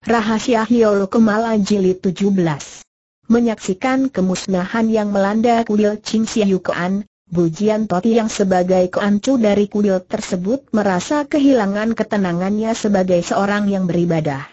Rahasia Hiolo Kemala Jilid 17 Menyaksikan kemusnahan yang melanda kuil Ching Siayukoan, Bujian Toti yang sebagai keancu dari kuil tersebut merasa kehilangan ketenangannya sebagai seorang yang beribadah.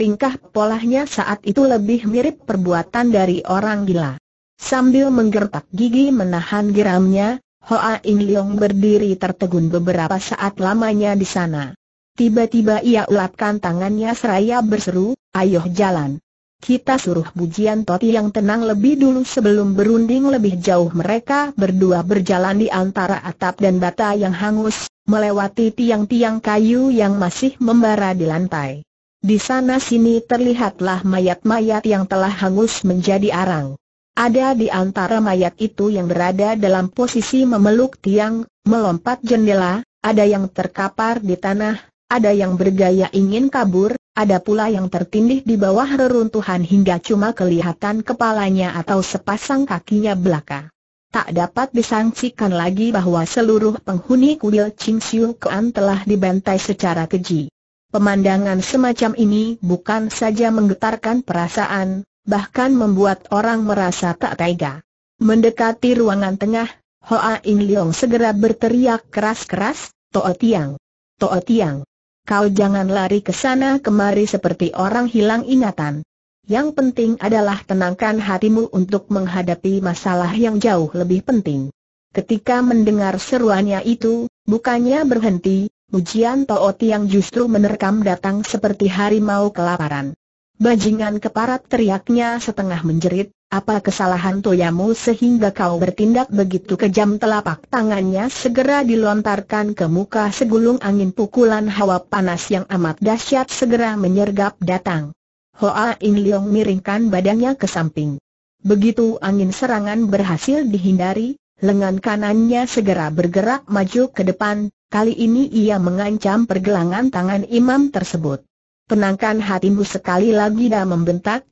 Tingkah polahnya saat itu lebih mirip perbuatan dari orang gila. Sambil menggertak gigi menahan geramnya, Hoa In Leong berdiri tertegun beberapa saat lamanya di sana. Tiba-tiba ia ulapkan tangannya seraya berseru, ayo jalan. Kita suruh bujian Toti yang tenang lebih dulu sebelum berunding lebih jauh mereka berdua berjalan di antara atap dan bata yang hangus, melewati tiang-tiang kayu yang masih membara di lantai. Di sana sini terlihatlah mayat-mayat yang telah hangus menjadi arang. Ada di antara mayat itu yang berada dalam posisi memeluk tiang, melompat jendela, ada yang terkapar di tanah, ada yang bergaya ingin kabur, ada pula yang tertindih di bawah reruntuhan hingga cuma kelihatan kepalanya atau sepasang kakinya belaka. Tak dapat disangsikan lagi bahwa seluruh penghuni kuil Ching Siu Kuan telah dibantai secara keji. Pemandangan semacam ini bukan saja menggetarkan perasaan, bahkan membuat orang merasa tak tega. Mendekati ruangan tengah, Hoa In Leong segera berteriak keras-keras, Toa Tiang! Toa Tiang! Kau jangan lari ke sana kemari seperti orang hilang ingatan. Yang penting adalah tenangkan hatimu untuk menghadapi masalah yang jauh lebih penting. Ketika mendengar seruannya itu, bukannya berhenti, mujian Tooti yang justru menerkam datang seperti harimau kelaparan. Bajingan keparat teriaknya setengah menjerit, apa kesalahan Toyamu sehingga kau bertindak begitu kejam telapak tangannya segera dilontarkan ke muka segulung angin pukulan hawa panas yang amat dahsyat segera menyergap datang. Hoa In Leong miringkan badannya ke samping. Begitu angin serangan berhasil dihindari, lengan kanannya segera bergerak maju ke depan, kali ini ia mengancam pergelangan tangan imam tersebut. Tenangkan hatimu sekali lagi dan membentak,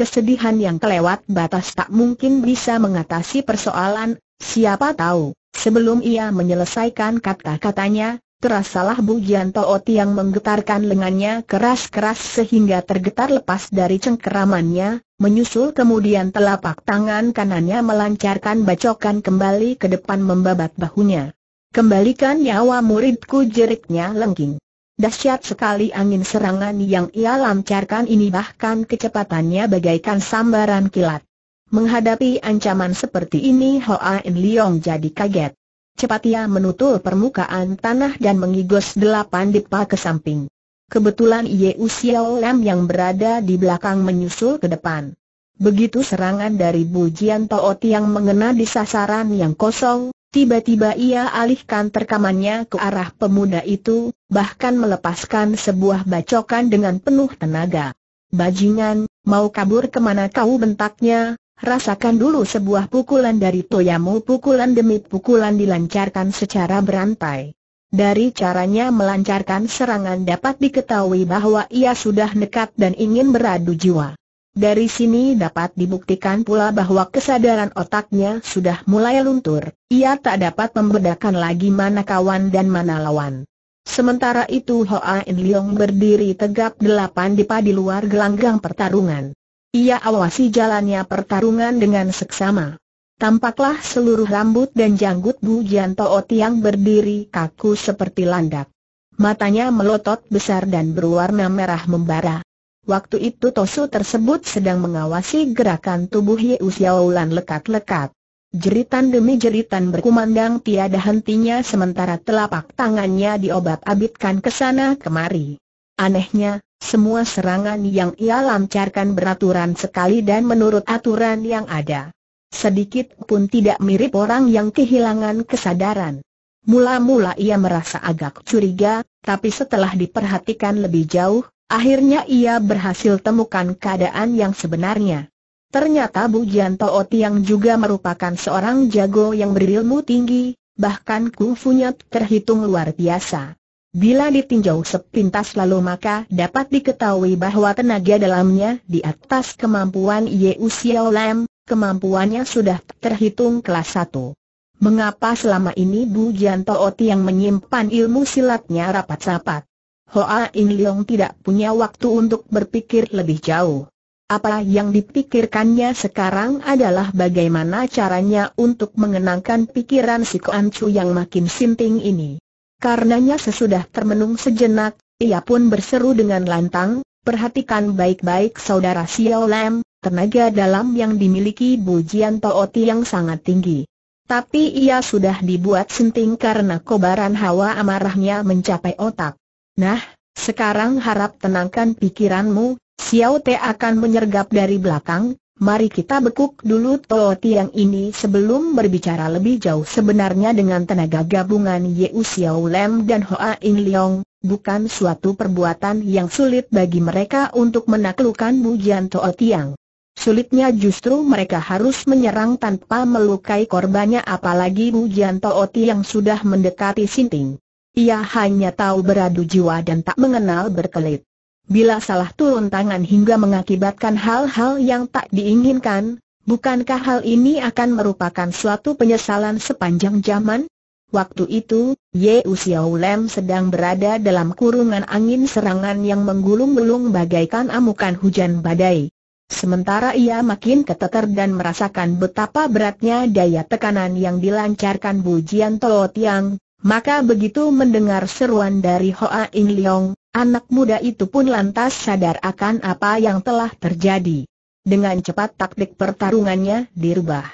kesedihan yang kelewat batas tak mungkin bisa mengatasi persoalan, siapa tahu, sebelum ia menyelesaikan kata-katanya, terasalah Bu Jian yang menggetarkan lengannya keras-keras sehingga tergetar lepas dari cengkeramannya, menyusul kemudian telapak tangan kanannya melancarkan bacokan kembali ke depan membabat bahunya. Kembalikan nyawa muridku jeriknya lengking. Dahsyat sekali angin serangan yang ia lancarkan ini bahkan kecepatannya bagaikan sambaran kilat. Menghadapi ancaman seperti ini Hoa In Leong jadi kaget. Cepat ia menutul permukaan tanah dan mengigos delapan dipa ke samping. Kebetulan Yeu Xiao Lam yang berada di belakang menyusul ke depan. Begitu serangan dari Bu Jian Toot yang mengena di sasaran yang kosong, Tiba-tiba ia alihkan terkamannya ke arah pemuda itu, bahkan melepaskan sebuah bacokan dengan penuh tenaga. Bajingan, mau kabur kemana kau bentaknya, rasakan dulu sebuah pukulan dari toyamu pukulan demi pukulan dilancarkan secara berantai. Dari caranya melancarkan serangan dapat diketahui bahwa ia sudah nekat dan ingin beradu jiwa. Dari sini dapat dibuktikan pula bahwa kesadaran otaknya sudah mulai luntur, ia tak dapat membedakan lagi mana kawan dan mana lawan. Sementara itu Hoa In Leong berdiri tegap delapan dipa di luar gelanggang pertarungan. Ia awasi jalannya pertarungan dengan seksama. Tampaklah seluruh rambut dan janggut Bu Jian Toh Otiang berdiri kaku seperti landak. Matanya melotot besar dan berwarna merah membara. Waktu itu Tosu tersebut sedang mengawasi gerakan tubuh Ye Xiaolan lekat-lekat. Jeritan demi jeritan berkumandang tiada hentinya sementara telapak tangannya diobat-abitkan ke sana kemari. Anehnya, semua serangan yang ia lancarkan beraturan sekali dan menurut aturan yang ada. Sedikit pun tidak mirip orang yang kehilangan kesadaran. Mula-mula ia merasa agak curiga, tapi setelah diperhatikan lebih jauh, Akhirnya ia berhasil temukan keadaan yang sebenarnya. Ternyata Bu Jianto Oti yang juga merupakan seorang jago yang berilmu tinggi, bahkan kungfunya terhitung luar biasa. Bila ditinjau sepintas lalu maka dapat diketahui bahwa tenaga dalamnya di atas kemampuan Ye Xiao Lam, kemampuannya sudah terhitung kelas 1. Mengapa selama ini Bu Jianto Oti yang menyimpan ilmu silatnya rapat-rapat? Hoa In Leong tidak punya waktu untuk berpikir lebih jauh. Apa yang dipikirkannya sekarang adalah bagaimana caranya untuk mengenangkan pikiran si Kuan Chu yang makin sinting ini. Karenanya sesudah termenung sejenak, ia pun berseru dengan lantang, perhatikan baik-baik saudara Xiao Lam, tenaga dalam yang dimiliki Bu Jian Tooti yang sangat tinggi. Tapi ia sudah dibuat sinting karena kobaran hawa amarahnya mencapai otak. Nah, sekarang harap tenangkan pikiranmu, Xiao Te akan menyergap dari belakang, mari kita bekuk dulu Teo Tiang ini sebelum berbicara lebih jauh sebenarnya dengan tenaga gabungan Yeu Xiao Lem dan Hoa In Leong, bukan suatu perbuatan yang sulit bagi mereka untuk menaklukkan bujian Teo Tiang. Sulitnya justru mereka harus menyerang tanpa melukai korbannya apalagi Bu Jian Tooti yang sudah mendekati Sinting. Ia hanya tahu beradu jiwa dan tak mengenal berkelit. Bila salah turun tangan hingga mengakibatkan hal-hal yang tak diinginkan, bukankah hal ini akan merupakan suatu penyesalan sepanjang zaman? Waktu itu, Ye Usiao Lem sedang berada dalam kurungan angin serangan yang menggulung-gulung bagaikan amukan hujan badai. Sementara ia makin keteter dan merasakan betapa beratnya daya tekanan yang dilancarkan Bu Jian Tiang. Maka begitu mendengar seruan dari Hoa In Leong, anak muda itu pun lantas sadar akan apa yang telah terjadi. Dengan cepat taktik pertarungannya dirubah.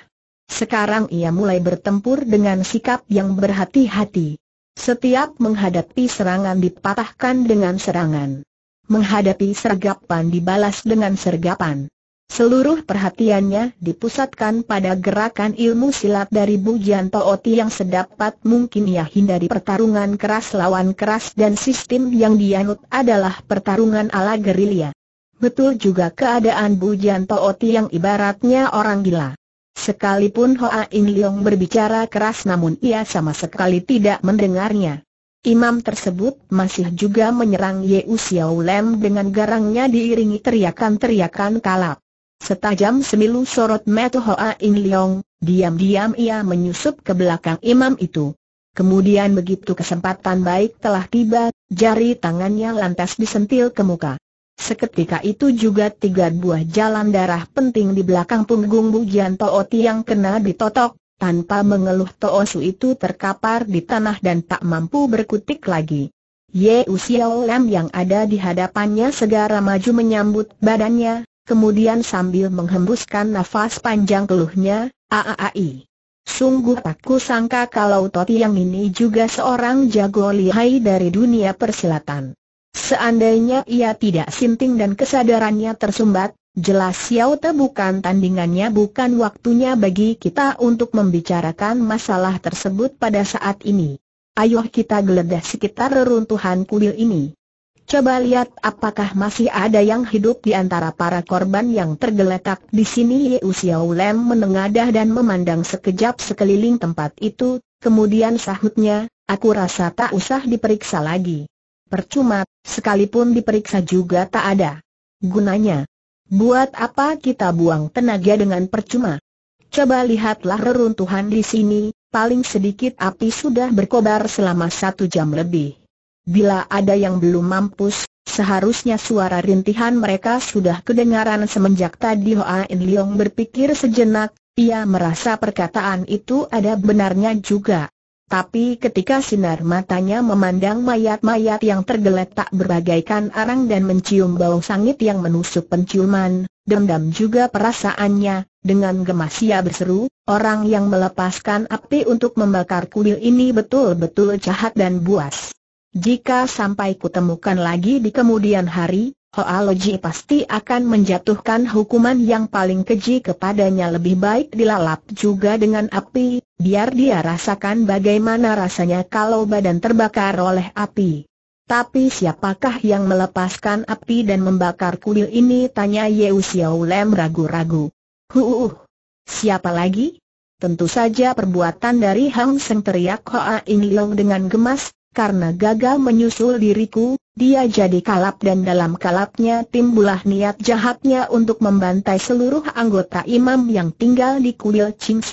Sekarang ia mulai bertempur dengan sikap yang berhati-hati. Setiap menghadapi serangan dipatahkan dengan serangan. Menghadapi sergapan dibalas dengan sergapan. Seluruh perhatiannya dipusatkan pada gerakan ilmu silat dari Bu Bujian Tooti yang sedapat mungkin ia hindari pertarungan keras lawan keras dan sistem yang dianut adalah pertarungan ala gerilya. Betul juga keadaan Bu Bujian Tooti yang ibaratnya orang gila. Sekalipun Hoa In Leong berbicara keras namun ia sama sekali tidak mendengarnya. Imam tersebut masih juga menyerang Yeu Xiao Lem dengan garangnya diiringi teriakan-teriakan kalap. Setajam semilu sorot Meto Hoa In Leong, diam-diam ia menyusup ke belakang imam itu. Kemudian begitu kesempatan baik telah tiba, jari tangannya lantas disentil ke muka. Seketika itu juga tiga buah jalan darah penting di belakang punggung Bujian Tooti yang kena ditotok, tanpa mengeluh Toosu itu terkapar di tanah dan tak mampu berkutik lagi. Ye Usiao Lam yang ada di hadapannya segera maju menyambut badannya, kemudian sambil menghembuskan nafas panjang keluhnya, aaai. Sungguh tak sangka kalau Toti yang ini juga seorang jago lihai dari dunia persilatan. Seandainya ia tidak sinting dan kesadarannya tersumbat, jelas Xiao Te bukan tandingannya bukan waktunya bagi kita untuk membicarakan masalah tersebut pada saat ini. Ayo kita geledah sekitar reruntuhan kuil ini. Coba lihat apakah masih ada yang hidup di antara para korban yang tergeletak di sini Yu Xiao Lem menengadah dan memandang sekejap sekeliling tempat itu, kemudian sahutnya, aku rasa tak usah diperiksa lagi. Percuma, sekalipun diperiksa juga tak ada. Gunanya. Buat apa kita buang tenaga dengan percuma? Coba lihatlah reruntuhan di sini, paling sedikit api sudah berkobar selama satu jam lebih. Bila ada yang belum mampus, seharusnya suara rintihan mereka sudah kedengaran semenjak tadi Hoa In Leong berpikir sejenak, ia merasa perkataan itu ada benarnya juga. Tapi ketika sinar matanya memandang mayat-mayat yang tergeletak berbagaikan arang dan mencium bau sangit yang menusuk penciuman, dendam juga perasaannya, dengan gemas ia berseru, orang yang melepaskan api untuk membakar kuil ini betul-betul jahat dan buas. Jika sampai kutemukan lagi di kemudian hari, Hoa Loji pasti akan menjatuhkan hukuman yang paling keji kepadanya lebih baik dilalap juga dengan api, biar dia rasakan bagaimana rasanya kalau badan terbakar oleh api. Tapi siapakah yang melepaskan api dan membakar kuil ini tanya Yeu Xiao Lem ragu-ragu. Huuuh, siapa lagi? Tentu saja perbuatan dari Hang Seng teriak Hoa In Leong dengan gemas, karena gagal menyusul diriku, dia jadi kalap dan dalam kalapnya timbulah niat jahatnya untuk membantai seluruh anggota imam yang tinggal di kuil Ching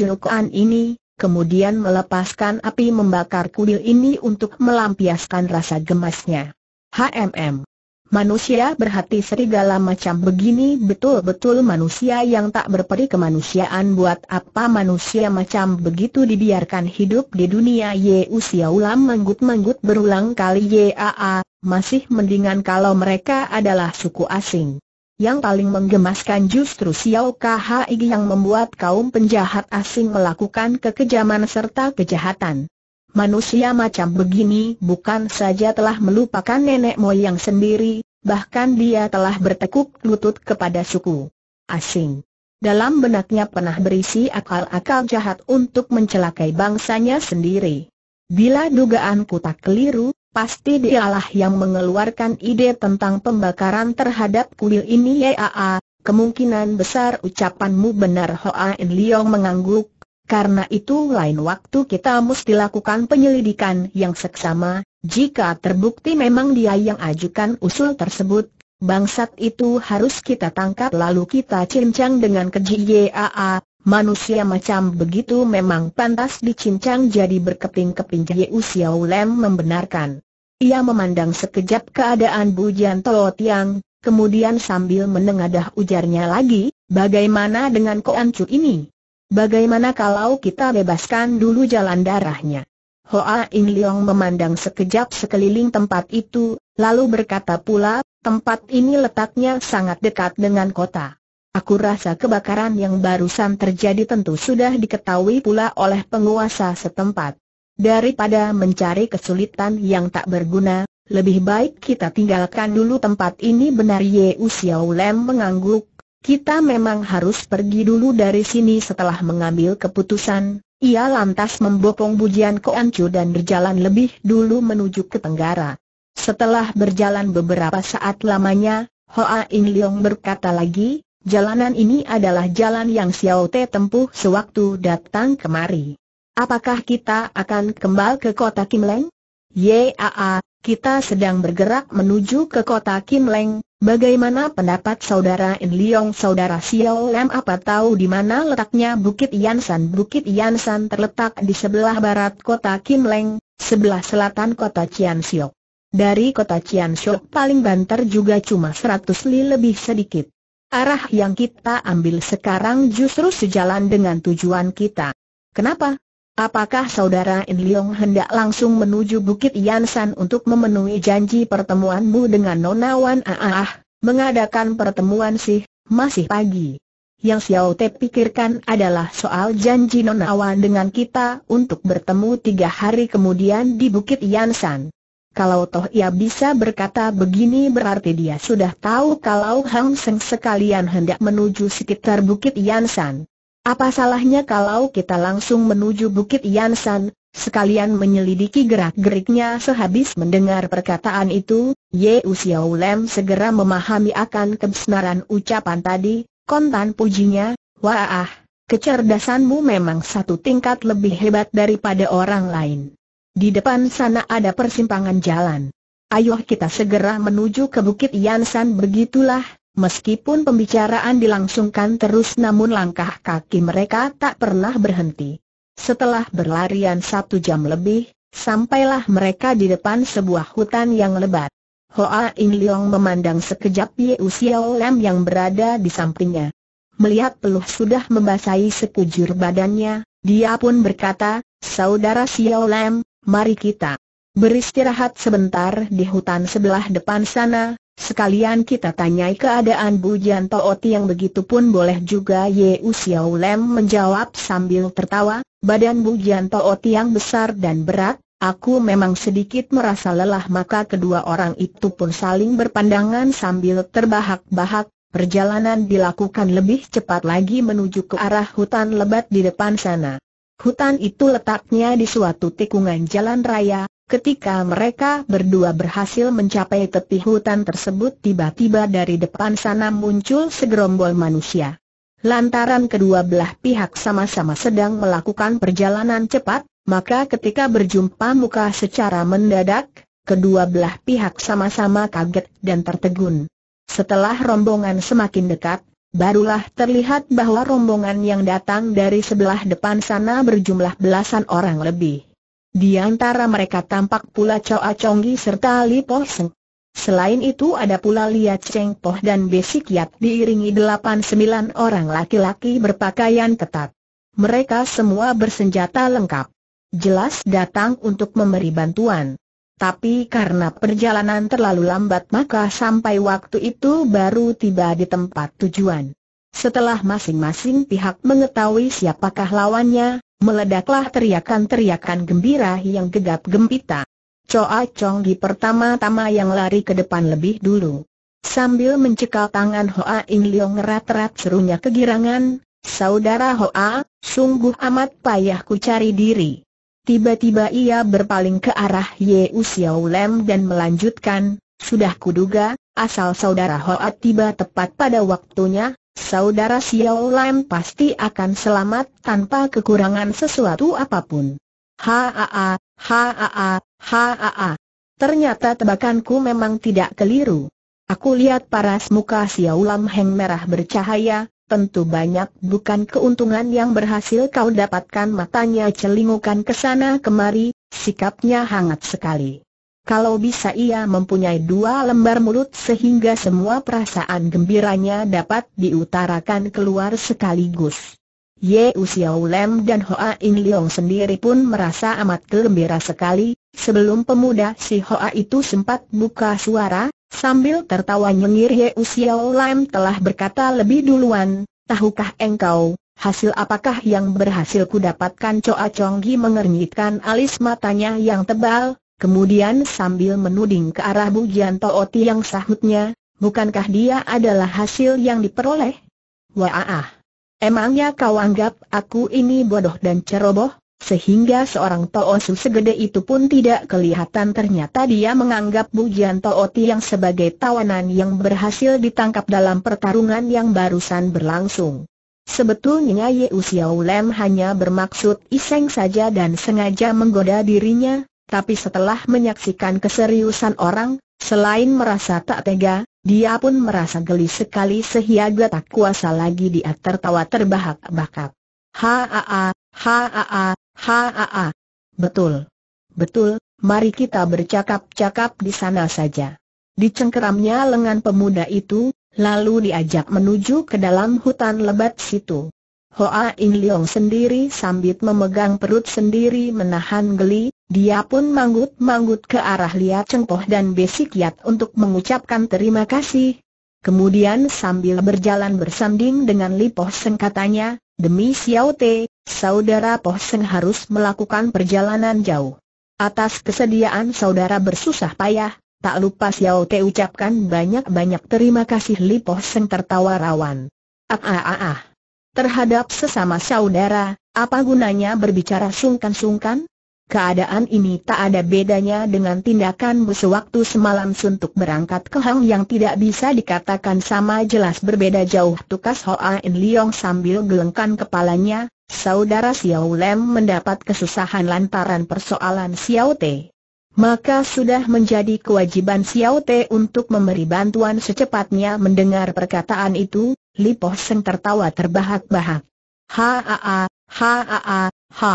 ini, kemudian melepaskan api membakar kuil ini untuk melampiaskan rasa gemasnya. HMM Manusia berhati serigala macam begini betul-betul manusia yang tak berperi kemanusiaan buat apa manusia macam begitu dibiarkan hidup di dunia Ye usia ulam menggut-menggut berulang kali aa, masih mendingan kalau mereka adalah suku asing. Yang paling menggemaskan justru Xiao KHI yang membuat kaum penjahat asing melakukan kekejaman serta kejahatan. Manusia macam begini bukan saja telah melupakan nenek moyang sendiri, bahkan dia telah bertekuk lutut kepada suku asing. Dalam benaknya pernah berisi akal-akal jahat untuk mencelakai bangsanya sendiri. Bila dugaanku tak keliru, pasti dialah yang mengeluarkan ide tentang pembakaran terhadap kuil ini ya Kemungkinan besar ucapanmu benar Hoa In Leong mengangguk, karena itu lain waktu kita mesti lakukan penyelidikan yang seksama, jika terbukti memang dia yang ajukan usul tersebut, bangsat itu harus kita tangkap lalu kita cincang dengan keji YAA, Manusia macam begitu memang pantas dicincang jadi berkeping-keping Jiu Xiao Lem membenarkan. Ia memandang sekejap keadaan Bu Jian Tiang, kemudian sambil menengadah ujarnya lagi, bagaimana dengan Koan Chu ini? Bagaimana kalau kita bebaskan dulu jalan darahnya? Hoa In Leong memandang sekejap sekeliling tempat itu, lalu berkata pula, tempat ini letaknya sangat dekat dengan kota. Aku rasa kebakaran yang barusan terjadi tentu sudah diketahui pula oleh penguasa setempat. Daripada mencari kesulitan yang tak berguna, lebih baik kita tinggalkan dulu tempat ini benar Ye Xiao Lem mengangguk, kita memang harus pergi dulu dari sini setelah mengambil keputusan. Ia lantas membopong bujian ancu dan berjalan lebih dulu menuju ke tenggara. Setelah berjalan beberapa saat lamanya, Hoa In Leong berkata lagi, jalanan ini adalah jalan yang Xiao Te tempuh sewaktu datang kemari. Apakah kita akan kembali ke kota Kim Leng? Yaa, kita sedang bergerak menuju ke kota Kim Leng. Bagaimana pendapat saudara In Liang, saudara Xiao Lam apa tahu di mana letaknya Bukit Yansan? Bukit Yansan terletak di sebelah barat kota Kim Leng, sebelah selatan kota Chian Siok. Dari kota Chian Siok paling banter juga cuma 100 li lebih sedikit. Arah yang kita ambil sekarang justru sejalan dengan tujuan kita. Kenapa? Apakah saudara In Leong hendak langsung menuju Bukit Yansan untuk memenuhi janji pertemuanmu dengan Nona Wan Aah, mengadakan pertemuan sih, masih pagi. Yang Xiao Te pikirkan adalah soal janji Nona Wan dengan kita untuk bertemu tiga hari kemudian di Bukit Yansan. Kalau toh ia bisa berkata begini berarti dia sudah tahu kalau Hang Seng sekalian hendak menuju sekitar Bukit Yansan. Apa salahnya kalau kita langsung menuju Bukit Yansan, sekalian menyelidiki gerak-geriknya sehabis mendengar perkataan itu, Ye Usiao Lem segera memahami akan kebenaran ucapan tadi, kontan pujinya, wah, kecerdasanmu memang satu tingkat lebih hebat daripada orang lain. Di depan sana ada persimpangan jalan. Ayo kita segera menuju ke Bukit Yansan begitulah, Meskipun pembicaraan dilangsungkan terus namun langkah kaki mereka tak pernah berhenti. Setelah berlarian satu jam lebih, sampailah mereka di depan sebuah hutan yang lebat. Hoa In Leong memandang sekejap Ye Xiao Lam yang berada di sampingnya. Melihat peluh sudah membasahi sekujur badannya, dia pun berkata, Saudara Xiao Lam, mari kita beristirahat sebentar di hutan sebelah depan sana, Sekalian kita tanyai keadaan Bu Jianto Tooti yang begitu pun boleh juga Ye Xiao Lem menjawab sambil tertawa, badan Bu Jianto Tooti yang besar dan berat, aku memang sedikit merasa lelah maka kedua orang itu pun saling berpandangan sambil terbahak-bahak, perjalanan dilakukan lebih cepat lagi menuju ke arah hutan lebat di depan sana. Hutan itu letaknya di suatu tikungan jalan raya, Ketika mereka berdua berhasil mencapai tepi hutan tersebut tiba-tiba dari depan sana muncul segerombol manusia. Lantaran kedua belah pihak sama-sama sedang melakukan perjalanan cepat, maka ketika berjumpa muka secara mendadak, kedua belah pihak sama-sama kaget dan tertegun. Setelah rombongan semakin dekat, barulah terlihat bahwa rombongan yang datang dari sebelah depan sana berjumlah belasan orang lebih. Di antara mereka tampak pula Choa Chonggi serta Li Po Seng. Selain itu ada pula Lia Cheng Poh dan Besik Yap diiringi delapan sembilan orang laki-laki berpakaian ketat. Mereka semua bersenjata lengkap. Jelas datang untuk memberi bantuan. Tapi karena perjalanan terlalu lambat maka sampai waktu itu baru tiba di tempat tujuan. Setelah masing-masing pihak mengetahui siapakah lawannya, Meledaklah teriakan-teriakan gembira yang gegap gempita. Choa Chong di pertama-tama yang lari ke depan lebih dulu. Sambil mencekal tangan Hoa In Leong rat-rat serunya kegirangan, Saudara Hoa, sungguh amat payah ku cari diri. Tiba-tiba ia berpaling ke arah Ye Xiao Lem dan melanjutkan, Sudah kuduga, asal saudara Hoa tiba tepat pada waktunya, saudara Xiao Lam pasti akan selamat tanpa kekurangan sesuatu apapun. Haa, haa, haa. Ternyata tebakanku memang tidak keliru. Aku lihat paras muka Xiao Lam Heng merah bercahaya, tentu banyak bukan keuntungan yang berhasil kau dapatkan matanya celingukan ke sana kemari, sikapnya hangat sekali. Kalau bisa ia mempunyai dua lembar mulut sehingga semua perasaan gembiranya dapat diutarakan keluar sekaligus. Ye Usiao Lem dan Hoa In Leong sendiri pun merasa amat gembira sekali, sebelum pemuda si Hoa itu sempat buka suara, sambil tertawa nyengir Ye Usiao Lem telah berkata lebih duluan, tahukah engkau, Hasil apakah yang berhasil kudapatkan Coa Chonggi mengernyitkan alis matanya yang tebal, Kemudian sambil menuding ke arah Bu Jianto Oti yang sahutnya, bukankah dia adalah hasil yang diperoleh? Wah, emangnya kau anggap aku ini bodoh dan ceroboh? Sehingga seorang Toosu segede itu pun tidak kelihatan ternyata dia menganggap Bu Jianto Oti yang sebagai tawanan yang berhasil ditangkap dalam pertarungan yang barusan berlangsung. Sebetulnya Ye Usiao hanya bermaksud iseng saja dan sengaja menggoda dirinya, tapi setelah menyaksikan keseriusan orang, selain merasa tak tega, dia pun merasa geli sekali sehingga tak kuasa lagi dia tertawa terbahak-bahak. Haa, haa, haa. Betul. Betul, mari kita bercakap-cakap di sana saja. Dicengkeramnya lengan pemuda itu, lalu diajak menuju ke dalam hutan lebat situ. Hoa In Leong sendiri sambil memegang perut sendiri menahan geli, dia pun manggut-manggut ke arah Lia Cengpoh dan Besikiat untuk mengucapkan terima kasih. Kemudian sambil berjalan bersanding dengan Li Poh Seng katanya, demi Xiao Te, saudara Poh Seng harus melakukan perjalanan jauh. Atas kesediaan saudara bersusah payah, tak lupa Xiao Te ucapkan banyak-banyak terima kasih Li Poh Seng tertawa rawan. Ah ah ah ah. Terhadap sesama saudara, apa gunanya berbicara sungkan-sungkan? Keadaan ini tak ada bedanya dengan tindakan tindakanmu sewaktu semalam suntuk berangkat ke Hang yang tidak bisa dikatakan sama jelas berbeda jauh tukas Hoa In Leong sambil gelengkan kepalanya, saudara Xiao Lem mendapat kesusahan lantaran persoalan Xiao Te. Maka sudah menjadi kewajiban Xiao Te untuk memberi bantuan secepatnya mendengar perkataan itu, Li Po Seng tertawa terbahak-bahak. Ha ha ha ha ha ha.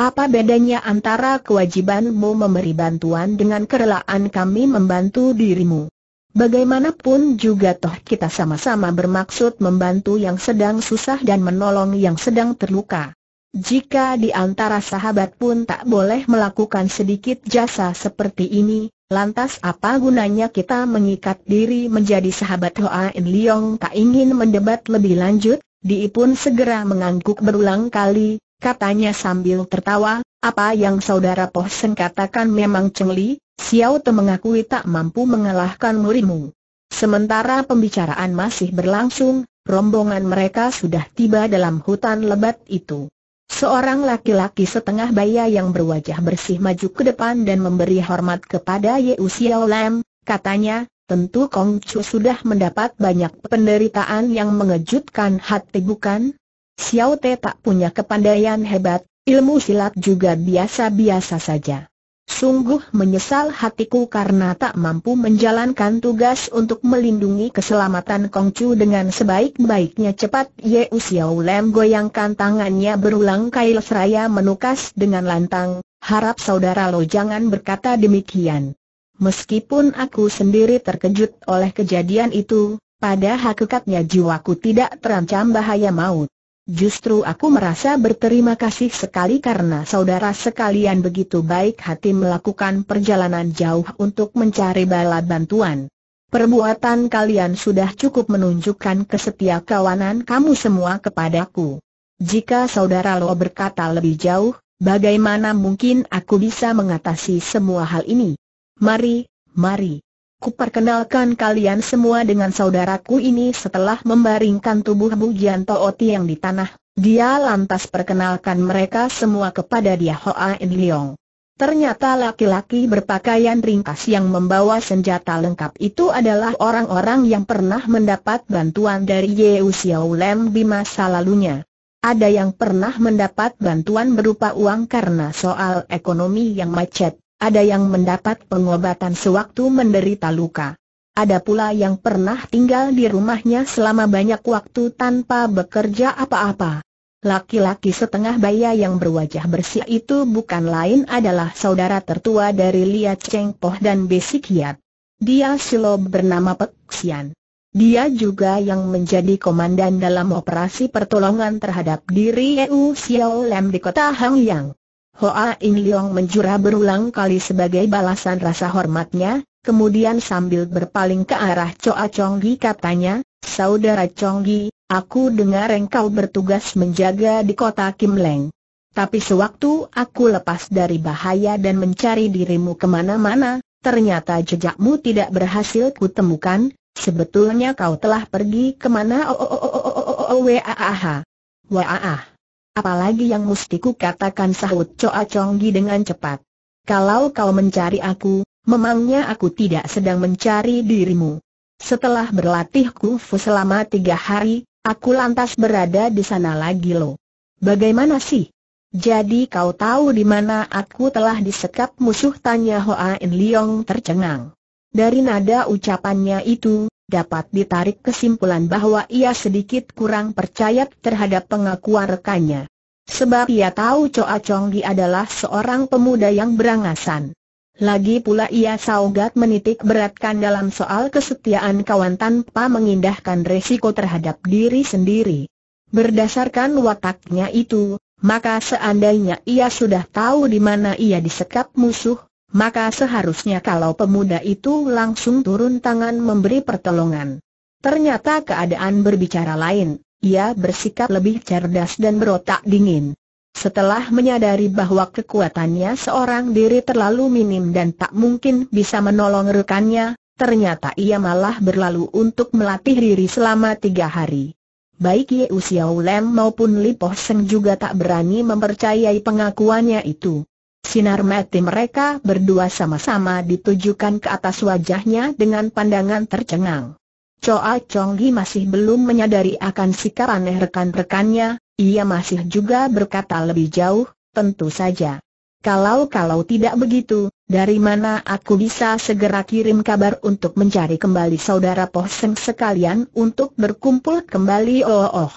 Apa bedanya antara kewajibanmu memberi bantuan dengan kerelaan kami membantu dirimu? Bagaimanapun juga toh kita sama-sama bermaksud membantu yang sedang susah dan menolong yang sedang terluka. Jika di antara sahabat pun tak boleh melakukan sedikit jasa seperti ini, lantas apa gunanya kita mengikat diri menjadi sahabat Hoa In Leong tak ingin mendebat lebih lanjut, diipun segera mengangguk berulang kali, katanya sambil tertawa, apa yang saudara Poh Sen katakan memang cengli, Xiao Te mengakui tak mampu mengalahkan murimu Sementara pembicaraan masih berlangsung, rombongan mereka sudah tiba dalam hutan lebat itu. Seorang laki-laki setengah baya yang berwajah bersih maju ke depan dan memberi hormat kepada Ye Xiao Lam, katanya, tentu Kong Chu sudah mendapat banyak penderitaan yang mengejutkan hati bukan? Xiao Te tak punya kepandaian hebat, ilmu silat juga biasa-biasa saja. Sungguh menyesal hatiku karena tak mampu menjalankan tugas untuk melindungi keselamatan Kong Chu dengan sebaik-baiknya cepat Ye Xiao Lem goyangkan tangannya berulang kali seraya menukas dengan lantang, harap saudara lo jangan berkata demikian. Meskipun aku sendiri terkejut oleh kejadian itu, pada hakikatnya jiwaku tidak terancam bahaya maut. Justru aku merasa berterima kasih sekali karena saudara sekalian begitu baik hati melakukan perjalanan jauh untuk mencari bala bantuan. Perbuatan kalian sudah cukup menunjukkan kesetia kawanan kamu semua kepadaku. Jika saudara Lo berkata lebih jauh, bagaimana mungkin aku bisa mengatasi semua hal ini? Mari, mari, Kuperkenalkan kalian semua dengan saudaraku ini setelah membaringkan tubuh Bugianto Oti yang di tanah, dia lantas perkenalkan mereka semua kepada dia Hoa In Leong. Ternyata laki-laki berpakaian ringkas yang membawa senjata lengkap itu adalah orang-orang yang pernah mendapat bantuan dari Yeu Xiao Lem di masa lalunya. Ada yang pernah mendapat bantuan berupa uang karena soal ekonomi yang macet. Ada yang mendapat pengobatan sewaktu menderita luka. Ada pula yang pernah tinggal di rumahnya selama banyak waktu tanpa bekerja apa-apa. Laki-laki setengah baya yang berwajah bersih itu bukan lain adalah saudara tertua dari Lia Cheng Poh dan Besik Hiat. Dia Silo bernama Pek Xian. Dia juga yang menjadi komandan dalam operasi pertolongan terhadap diri Eu Xiao Lem di kota Hangyang. Hoa In Leong menjura berulang kali sebagai balasan rasa hormatnya, kemudian sambil berpaling ke arah Choa Chong Gi katanya, Saudara Chong Gi, aku dengar engkau bertugas menjaga di kota Kim Leng. Tapi sewaktu aku lepas dari bahaya dan mencari dirimu kemana-mana, ternyata jejakmu tidak berhasil kutemukan, sebetulnya kau telah pergi kemana oh oh oh oh oh oh oh oh Apalagi yang mustiku katakan sahut Choa Chonggi dengan cepat. Kalau kau mencari aku, memangnya aku tidak sedang mencari dirimu. Setelah berlatih kungfu selama tiga hari, aku lantas berada di sana lagi lo. Bagaimana sih? Jadi kau tahu di mana aku telah disekap musuh tanya Hoa In Leong tercengang. Dari nada ucapannya itu, dapat ditarik kesimpulan bahwa ia sedikit kurang percaya terhadap pengakuan rekannya. Sebab ia tahu Choa Gi adalah seorang pemuda yang berangasan. Lagi pula ia saugat menitik beratkan dalam soal kesetiaan kawan tanpa mengindahkan resiko terhadap diri sendiri. Berdasarkan wataknya itu, maka seandainya ia sudah tahu di mana ia disekap musuh, maka seharusnya kalau pemuda itu langsung turun tangan memberi pertolongan. Ternyata keadaan berbicara lain, ia bersikap lebih cerdas dan berotak dingin. Setelah menyadari bahwa kekuatannya seorang diri terlalu minim dan tak mungkin bisa menolong rekannya, ternyata ia malah berlalu untuk melatih diri selama tiga hari. Baik Yeu Xiao maupun Li Seng juga tak berani mempercayai pengakuannya itu. Sinar mati mereka berdua sama-sama ditujukan ke atas wajahnya dengan pandangan tercengang. Choa Chong Hi masih belum menyadari akan sikap aneh rekan-rekannya, ia masih juga berkata lebih jauh, tentu saja. Kalau-kalau tidak begitu, dari mana aku bisa segera kirim kabar untuk mencari kembali saudara Poh Seng sekalian untuk berkumpul kembali oh oh.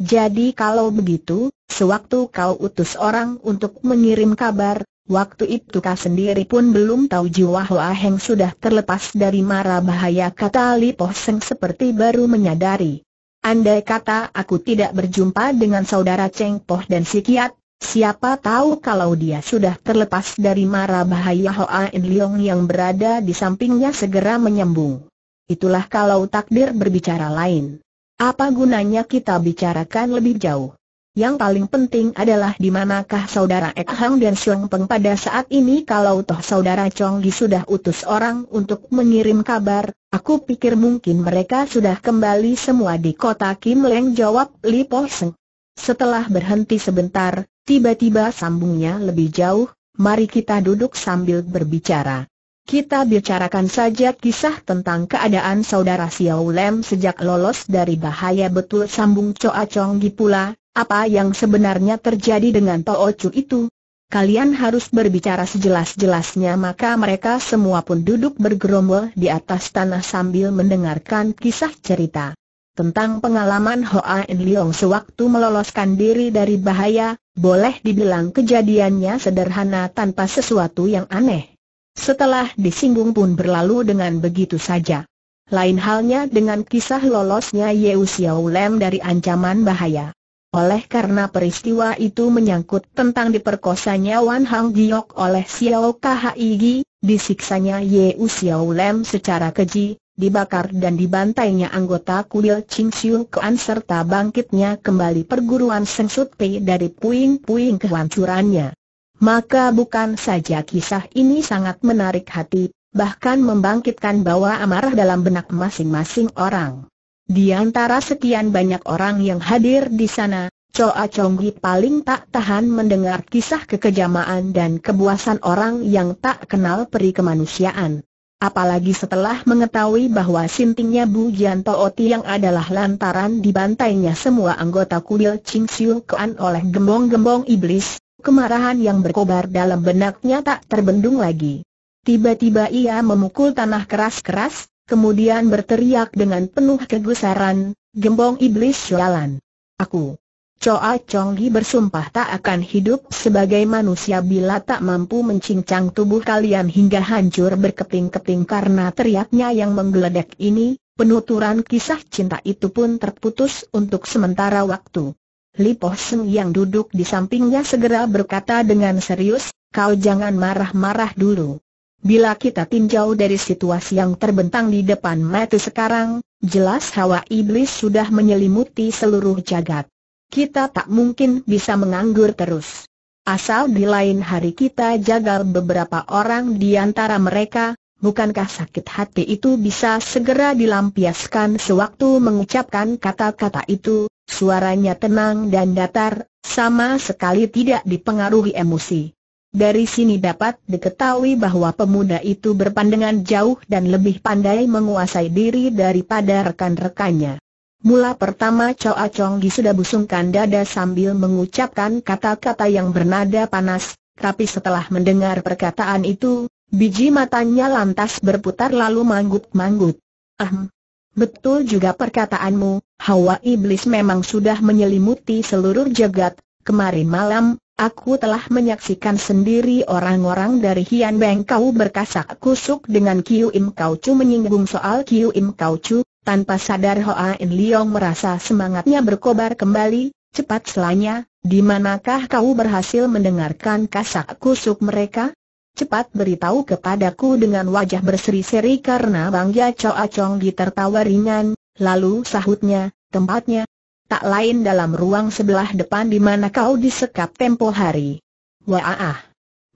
Jadi kalau begitu, Sewaktu kau utus orang untuk mengirim kabar, waktu itu kau sendiri pun belum tahu jiwa Hoa Heng sudah terlepas dari mara bahaya kata Li Po Seng seperti baru menyadari. Andai kata aku tidak berjumpa dengan saudara Cheng Poh dan si Kiat, siapa tahu kalau dia sudah terlepas dari mara bahaya Hoa In Leong yang berada di sampingnya segera menyambung. Itulah kalau takdir berbicara lain. Apa gunanya kita bicarakan lebih jauh? Yang paling penting adalah di manakah saudara Ek Hang dan Siong Peng pada saat ini kalau toh saudara Chong Gi sudah utus orang untuk mengirim kabar, aku pikir mungkin mereka sudah kembali semua di kota Kim Leng jawab Li Po Seng. Setelah berhenti sebentar, tiba-tiba sambungnya lebih jauh, mari kita duduk sambil berbicara. Kita bicarakan saja kisah tentang keadaan saudara Xiao Lem sejak lolos dari bahaya betul sambung Choa Chong Gi pula, apa yang sebenarnya terjadi dengan Chu itu? Kalian harus berbicara sejelas-jelasnya maka mereka semua pun duduk bergerombol di atas tanah sambil mendengarkan kisah cerita. Tentang pengalaman Hoa En Leong sewaktu meloloskan diri dari bahaya, boleh dibilang kejadiannya sederhana tanpa sesuatu yang aneh. Setelah disinggung pun berlalu dengan begitu saja. Lain halnya dengan kisah lolosnya Yeu Xiao Lem dari ancaman bahaya. Oleh karena peristiwa itu menyangkut tentang diperkosanya Wan Hang Giok oleh Xiao Khigi, disiksanya Ye Xiao Lem secara keji, dibakar dan dibantainya anggota kuil Ching Siu Kuan serta bangkitnya kembali perguruan Seng Sut Pei dari puing-puing kehancurannya. Maka bukan saja kisah ini sangat menarik hati, bahkan membangkitkan bawa amarah dalam benak masing-masing orang. Di antara sekian banyak orang yang hadir di sana, Choa Chonggi paling tak tahan mendengar kisah kekejamaan dan kebuasan orang yang tak kenal peri kemanusiaan. Apalagi setelah mengetahui bahwa sintingnya Bu Jian Oti yang adalah lantaran dibantainya semua anggota kuil Ching Siu Kuan oleh gembong-gembong iblis, kemarahan yang berkobar dalam benaknya tak terbendung lagi. Tiba-tiba ia memukul tanah keras-keras, kemudian berteriak dengan penuh kegusaran, gembong iblis syualan. Aku, Choa Chong bersumpah tak akan hidup sebagai manusia bila tak mampu mencincang tubuh kalian hingga hancur berkeping-keping karena teriaknya yang menggeledek ini, penuturan kisah cinta itu pun terputus untuk sementara waktu. Li Po Seng yang duduk di sampingnya segera berkata dengan serius, kau jangan marah-marah dulu. Bila kita tinjau dari situasi yang terbentang di depan mata sekarang, jelas hawa iblis sudah menyelimuti seluruh jagat. Kita tak mungkin bisa menganggur terus. Asal di lain hari kita jagal beberapa orang di antara mereka, bukankah sakit hati itu bisa segera dilampiaskan sewaktu mengucapkan kata-kata itu, suaranya tenang dan datar, sama sekali tidak dipengaruhi emosi. Dari sini dapat diketahui bahwa pemuda itu berpandangan jauh dan lebih pandai menguasai diri daripada rekan-rekannya. Mula pertama Choa Chong Gi sudah busungkan dada sambil mengucapkan kata-kata yang bernada panas, tapi setelah mendengar perkataan itu, biji matanya lantas berputar lalu manggut-manggut. Ahem, Betul juga perkataanmu, hawa iblis memang sudah menyelimuti seluruh jagat, kemarin malam, Aku telah menyaksikan sendiri orang-orang dari Hian Beng Kau berkasak kusuk dengan Kiu Im Kau Chu menyinggung soal Kiu Im Kau Chu, tanpa sadar Hoa In Leong merasa semangatnya berkobar kembali, cepat selanya, di manakah kau berhasil mendengarkan kasak kusuk mereka? Cepat beritahu kepadaku dengan wajah berseri-seri karena Bang Ya Choa Chong ditertawa ringan, lalu sahutnya, tempatnya, tak lain dalam ruang sebelah depan di mana kau disekap tempo hari. Wah,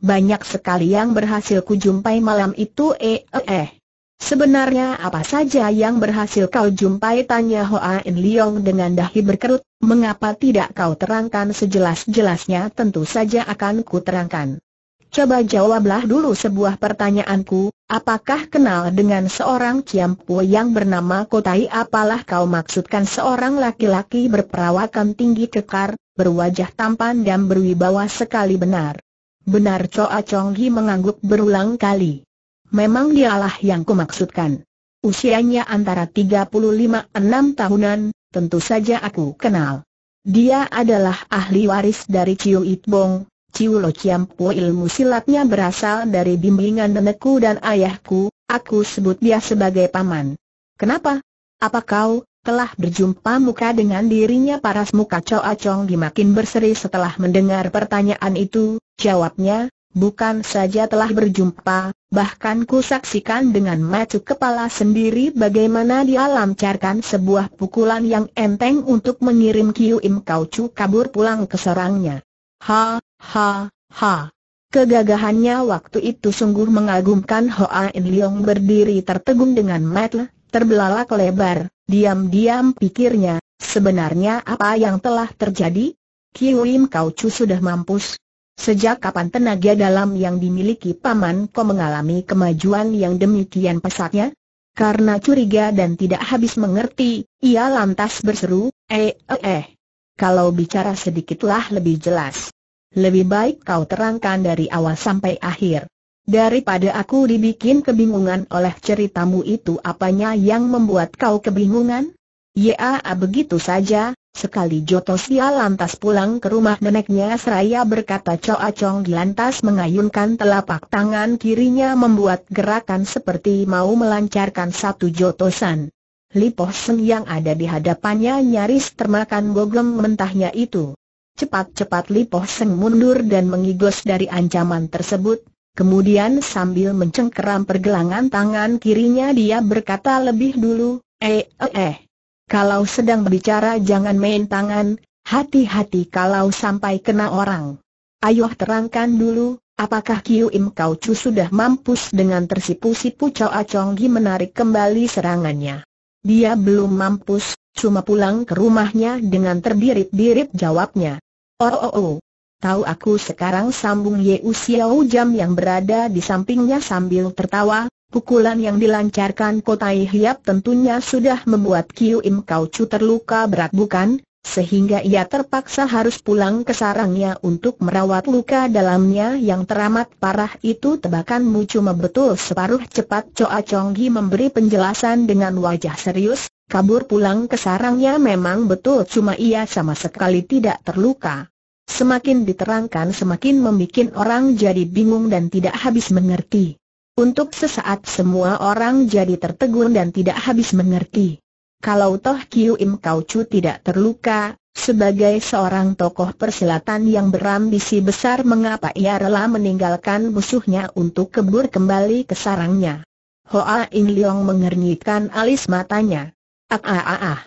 banyak sekali yang berhasil kujumpai malam itu eh eh. eh. Sebenarnya apa saja yang berhasil kau jumpai tanya Hoa In Leong dengan dahi berkerut, mengapa tidak kau terangkan sejelas-jelasnya tentu saja akan kuterangkan. Coba jawablah dulu sebuah pertanyaanku, apakah kenal dengan seorang Kiampu yang bernama Kotai apalah kau maksudkan seorang laki-laki berperawakan tinggi kekar, berwajah tampan dan berwibawa sekali benar. Benar Choa Chong mengangguk berulang kali. Memang dialah yang kumaksudkan. Usianya antara 35-6 tahunan, tentu saja aku kenal. Dia adalah ahli waris dari Chiu Itbong. Ciulo Ciampo ilmu silatnya berasal dari bimbingan nenekku dan ayahku, aku sebut dia sebagai paman. Kenapa? Apa kau, telah berjumpa muka dengan dirinya paras muka Choa Chong dimakin berseri setelah mendengar pertanyaan itu, jawabnya, bukan saja telah berjumpa, bahkan ku saksikan dengan macu kepala sendiri bagaimana dia lancarkan sebuah pukulan yang enteng untuk mengirim Kiu Im Kau Chu kabur pulang ke sarangnya. Ha, Ha, ha. Kegagahannya waktu itu sungguh mengagumkan Hoa In Leong berdiri tertegun dengan metle, terbelalak lebar, diam-diam pikirnya, sebenarnya apa yang telah terjadi? Kiuim Kau Chu sudah mampus. Sejak kapan tenaga dalam yang dimiliki Paman Ko mengalami kemajuan yang demikian pesatnya? Karena curiga dan tidak habis mengerti, ia lantas berseru, eh eh eh. Kalau bicara sedikitlah lebih jelas. Lebih baik kau terangkan dari awal sampai akhir. Daripada aku dibikin kebingungan oleh ceritamu itu apanya yang membuat kau kebingungan? Ya begitu saja, sekali Jotosia lantas pulang ke rumah neneknya seraya berkata Choa Chong lantas mengayunkan telapak tangan kirinya membuat gerakan seperti mau melancarkan satu jotosan. Lipoh Seng yang ada di hadapannya nyaris termakan gogem mentahnya itu. Cepat-cepat Li Po Seng mundur dan mengigos dari ancaman tersebut, kemudian sambil mencengkeram pergelangan tangan kirinya dia berkata lebih dulu, eh eh eh. Kalau sedang berbicara jangan main tangan, hati-hati kalau sampai kena orang. Ayo terangkan dulu, apakah Kiu Im Kau Chu sudah mampus dengan tersipu-sipu A Chong Gi menarik kembali serangannya. Dia belum mampus, Cuma pulang ke rumahnya dengan terbirit-birit jawabnya. Oh oh oh. Tahu aku sekarang sambung Ye Xiao Jam yang berada di sampingnya sambil tertawa, pukulan yang dilancarkan Kotai Hiap tentunya sudah membuat Kiu Im Kau Chu terluka berat bukan? sehingga ia terpaksa harus pulang ke sarangnya untuk merawat luka dalamnya yang teramat parah itu tebakanmu cuma betul separuh cepat Choa Chonggi memberi penjelasan dengan wajah serius, kabur pulang ke sarangnya memang betul cuma ia sama sekali tidak terluka. Semakin diterangkan semakin membuat orang jadi bingung dan tidak habis mengerti. Untuk sesaat semua orang jadi tertegun dan tidak habis mengerti kalau Toh Kiu Im Kau Chu tidak terluka, sebagai seorang tokoh persilatan yang berambisi besar mengapa ia rela meninggalkan musuhnya untuk kebur kembali ke sarangnya. Hoa In Leong mengernyitkan alis matanya. Ah ah ah ah.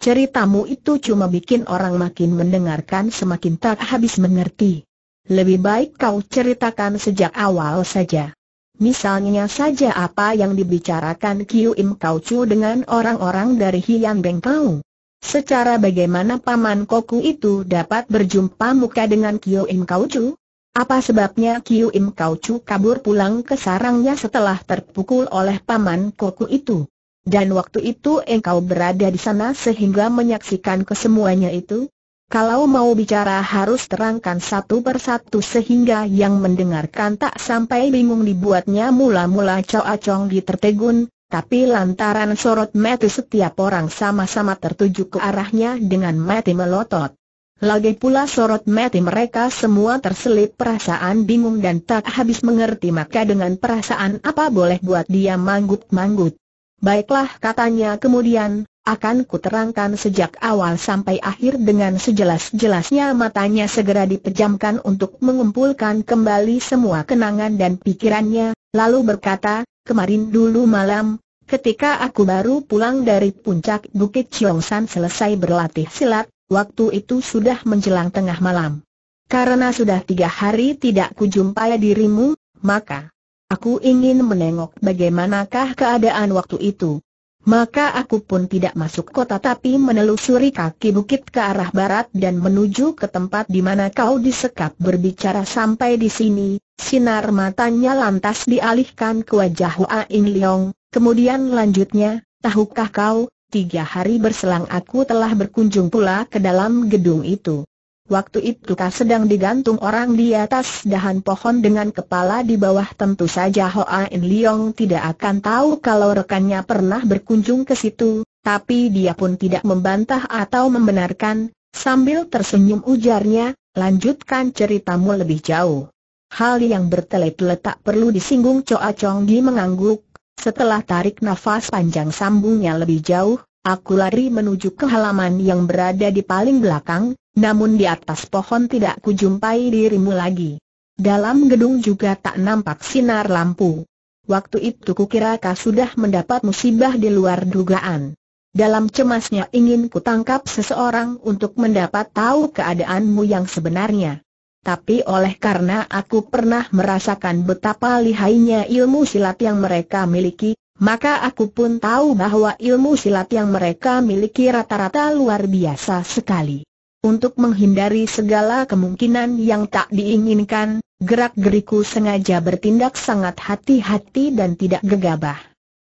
Ceritamu itu cuma bikin orang makin mendengarkan semakin tak habis mengerti. Lebih baik kau ceritakan sejak awal saja. Misalnya saja apa yang dibicarakan Kiu Im Kau Chu dengan orang-orang dari Hian Beng Kau. Secara bagaimana Paman Koku itu dapat berjumpa muka dengan Kiu Im Kau Chu? Apa sebabnya Kiu Im Kau Chu kabur pulang ke sarangnya setelah terpukul oleh Paman Koku itu? Dan waktu itu engkau berada di sana sehingga menyaksikan kesemuanya itu? Kalau mau bicara harus terangkan satu persatu sehingga yang mendengarkan tak sampai bingung dibuatnya mula-mula Choa Chong ditertegun, tapi lantaran sorot mati setiap orang sama-sama tertuju ke arahnya dengan mati melotot. Lagi pula sorot mati mereka semua terselip perasaan bingung dan tak habis mengerti maka dengan perasaan apa boleh buat dia manggut-manggut. Baiklah katanya kemudian, akan kuterangkan sejak awal sampai akhir dengan sejelas-jelasnya matanya segera dipejamkan untuk mengumpulkan kembali semua kenangan dan pikirannya, lalu berkata, kemarin dulu malam, ketika aku baru pulang dari puncak Bukit Ciongsan selesai berlatih silat, waktu itu sudah menjelang tengah malam. Karena sudah tiga hari tidak kujumpai dirimu, maka aku ingin menengok bagaimanakah keadaan waktu itu. Maka aku pun tidak masuk kota tapi menelusuri kaki bukit ke arah barat dan menuju ke tempat di mana kau disekap berbicara sampai di sini. Sinar matanya lantas dialihkan ke wajah Hua In Leong, kemudian lanjutnya, tahukah kau, tiga hari berselang aku telah berkunjung pula ke dalam gedung itu. Waktu itu kau sedang digantung orang di atas dahan pohon dengan kepala di bawah tentu saja Hoa In Leong tidak akan tahu kalau rekannya pernah berkunjung ke situ, tapi dia pun tidak membantah atau membenarkan, sambil tersenyum ujarnya, lanjutkan ceritamu lebih jauh. Hal yang bertele-tele tak perlu disinggung Choa Chong Gi mengangguk, setelah tarik nafas panjang sambungnya lebih jauh, aku lari menuju ke halaman yang berada di paling belakang, namun di atas pohon tidak kujumpai dirimu lagi. Dalam gedung juga tak nampak sinar lampu. Waktu itu kukira kau sudah mendapat musibah di luar dugaan. Dalam cemasnya ingin kutangkap seseorang untuk mendapat tahu keadaanmu yang sebenarnya. Tapi oleh karena aku pernah merasakan betapa lihainya ilmu silat yang mereka miliki, maka aku pun tahu bahwa ilmu silat yang mereka miliki rata-rata luar biasa sekali. Untuk menghindari segala kemungkinan yang tak diinginkan, gerak-geriku sengaja bertindak sangat hati-hati dan tidak gegabah.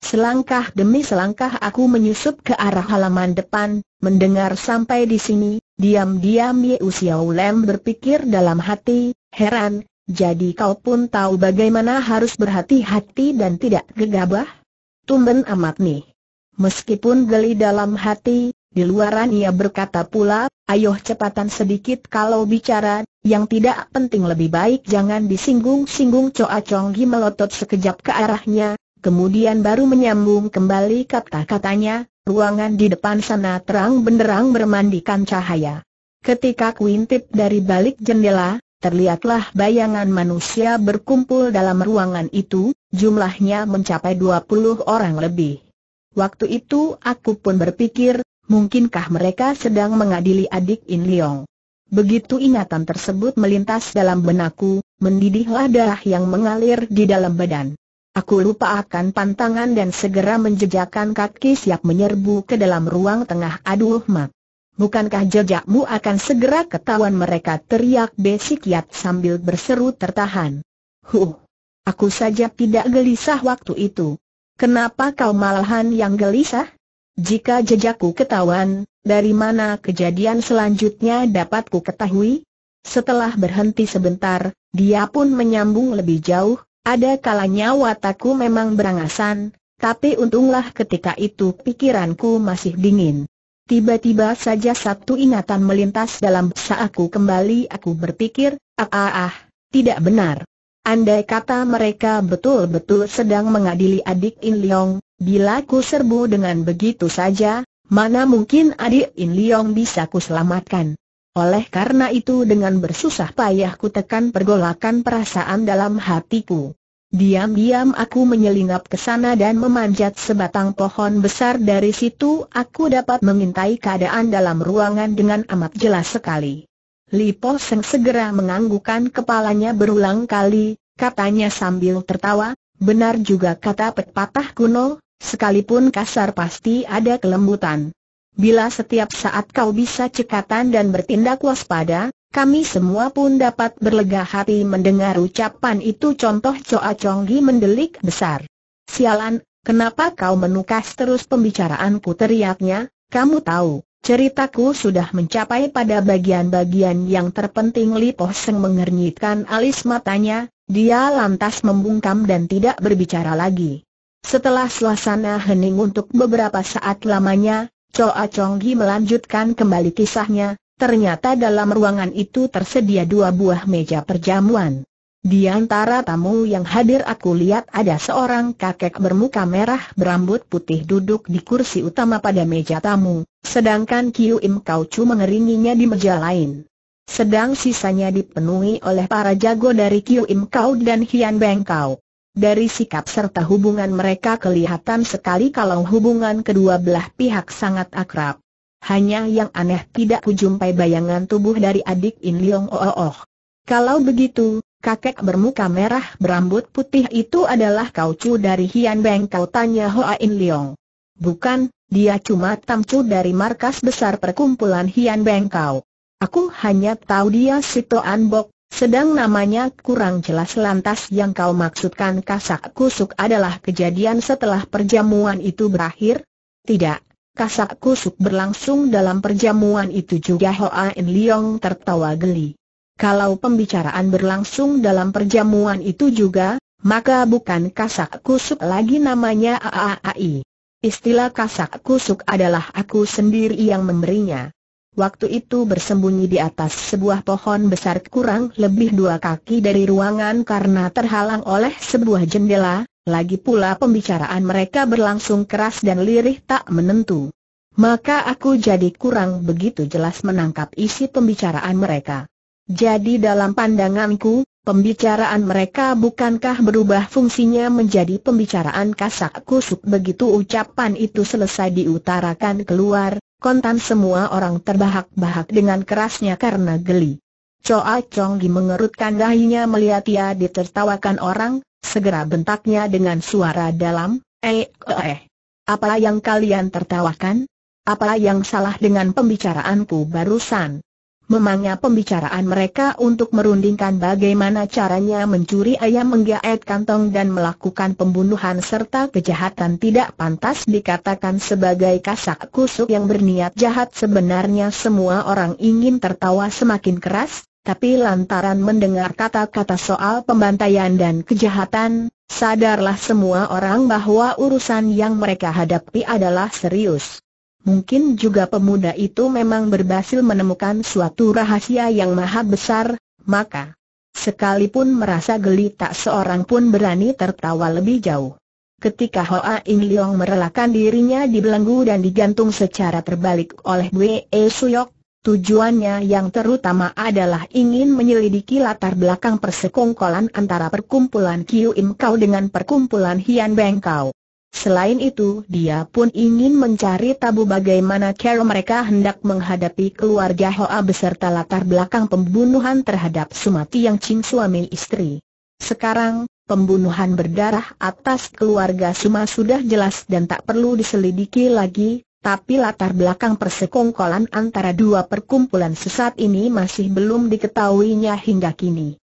Selangkah demi selangkah aku menyusup ke arah halaman depan, mendengar sampai di sini, diam-diam Ye Usiao Lem berpikir dalam hati, heran, jadi kau pun tahu bagaimana harus berhati-hati dan tidak gegabah? Tumben amat nih. Meskipun geli dalam hati, di luaran ia berkata pula, ayoh cepatan sedikit kalau bicara, yang tidak penting lebih baik jangan disinggung-singgung Coa conggi melotot sekejap ke arahnya, kemudian baru menyambung kembali kata-katanya, ruangan di depan sana terang benderang bermandikan cahaya. Ketika kuintip dari balik jendela, terlihatlah bayangan manusia berkumpul dalam ruangan itu, jumlahnya mencapai 20 orang lebih. Waktu itu aku pun berpikir, mungkinkah mereka sedang mengadili adik In Leong? Begitu ingatan tersebut melintas dalam benakku, mendidihlah darah yang mengalir di dalam badan. Aku lupa akan pantangan dan segera menjejakkan kaki siap menyerbu ke dalam ruang tengah aduh mak. Bukankah jejakmu akan segera ketahuan mereka teriak besikiat sambil berseru tertahan. Huh, aku saja tidak gelisah waktu itu. Kenapa kau malahan yang gelisah? Jika jejakku ketahuan, dari mana kejadian selanjutnya dapat ku ketahui? Setelah berhenti sebentar, dia pun menyambung lebih jauh, ada kalanya wataku memang berangasan, tapi untunglah ketika itu pikiranku masih dingin. Tiba-tiba saja satu ingatan melintas dalam saatku kembali aku berpikir, ah ah ah, tidak benar. Andai kata mereka betul-betul sedang mengadili adik In Leong, bila ku serbu dengan begitu saja, mana mungkin adik In Leong bisa ku selamatkan. Oleh karena itu dengan bersusah payah ku tekan pergolakan perasaan dalam hatiku. Diam-diam aku menyelinap ke sana dan memanjat sebatang pohon besar dari situ aku dapat mengintai keadaan dalam ruangan dengan amat jelas sekali. Li Po Seng segera menganggukkan kepalanya berulang kali, katanya sambil tertawa, benar juga kata pepatah kuno, sekalipun kasar pasti ada kelembutan. Bila setiap saat kau bisa cekatan dan bertindak waspada, kami semua pun dapat berlega hati mendengar ucapan itu contoh Coa Gi mendelik besar. Sialan, kenapa kau menukas terus pembicaraanku teriaknya, kamu tahu, Ceritaku sudah mencapai pada bagian-bagian yang terpenting Li Po Seng mengernyitkan alis matanya, dia lantas membungkam dan tidak berbicara lagi. Setelah suasana hening untuk beberapa saat lamanya, Choa Chong Gi melanjutkan kembali kisahnya, ternyata dalam ruangan itu tersedia dua buah meja perjamuan. Di antara tamu yang hadir aku lihat ada seorang kakek bermuka merah berambut putih duduk di kursi utama pada meja tamu, sedangkan Kiu Im Kau Chu mengeringinya di meja lain. Sedang sisanya dipenuhi oleh para jago dari Kiu Im Kau dan Hian Beng Kau. Dari sikap serta hubungan mereka kelihatan sekali kalau hubungan kedua belah pihak sangat akrab. Hanya yang aneh tidak kujumpai bayangan tubuh dari adik In Leong Oh, oh, oh. Kalau begitu, Kakek bermuka merah berambut putih itu adalah kau kaucu dari Hian Beng kau tanya Hoa In Leong. Bukan, dia cuma tamcu dari markas besar perkumpulan Hian Beng kau. Aku hanya tahu dia Sito Bok, sedang namanya kurang jelas lantas yang kau maksudkan kasak kusuk adalah kejadian setelah perjamuan itu berakhir? Tidak, kasak kusuk berlangsung dalam perjamuan itu juga Hoa In Leong tertawa geli. Kalau pembicaraan berlangsung dalam perjamuan itu juga, maka bukan kasak kusuk lagi namanya AAAI. Istilah kasak kusuk adalah aku sendiri yang memberinya. Waktu itu bersembunyi di atas sebuah pohon besar kurang lebih dua kaki dari ruangan karena terhalang oleh sebuah jendela, lagi pula pembicaraan mereka berlangsung keras dan lirih tak menentu. Maka aku jadi kurang begitu jelas menangkap isi pembicaraan mereka. Jadi dalam pandanganku, pembicaraan mereka bukankah berubah fungsinya menjadi pembicaraan kasak kusuk begitu ucapan itu selesai diutarakan keluar, kontan semua orang terbahak-bahak dengan kerasnya karena geli. Choa Chong mengerutkan dahinya melihat ia ditertawakan orang, segera bentaknya dengan suara dalam, eh, eh, Apa yang kalian tertawakan? Apa yang salah dengan pembicaraanku barusan? Memangnya pembicaraan mereka untuk merundingkan bagaimana caranya mencuri ayam menggaet kantong dan melakukan pembunuhan serta kejahatan tidak pantas dikatakan sebagai kasak kusuk yang berniat jahat sebenarnya semua orang ingin tertawa semakin keras, tapi lantaran mendengar kata-kata soal pembantaian dan kejahatan, sadarlah semua orang bahwa urusan yang mereka hadapi adalah serius. Mungkin juga pemuda itu memang berhasil menemukan suatu rahasia yang maha besar, maka sekalipun merasa geli tak seorang pun berani tertawa lebih jauh. Ketika Hoa In Leong merelakan dirinya dibelenggu dan digantung secara terbalik oleh E Suyok, tujuannya yang terutama adalah ingin menyelidiki latar belakang persekongkolan antara perkumpulan Kiu Im Kau dengan perkumpulan Hian Beng Kau. Selain itu dia pun ingin mencari tabu bagaimana cara mereka hendak menghadapi keluarga Hoa beserta latar belakang pembunuhan terhadap Sumati yang cing suami istri. Sekarang, pembunuhan berdarah atas keluarga Suma sudah jelas dan tak perlu diselidiki lagi, tapi latar belakang persekongkolan antara dua perkumpulan sesat ini masih belum diketahuinya hingga kini.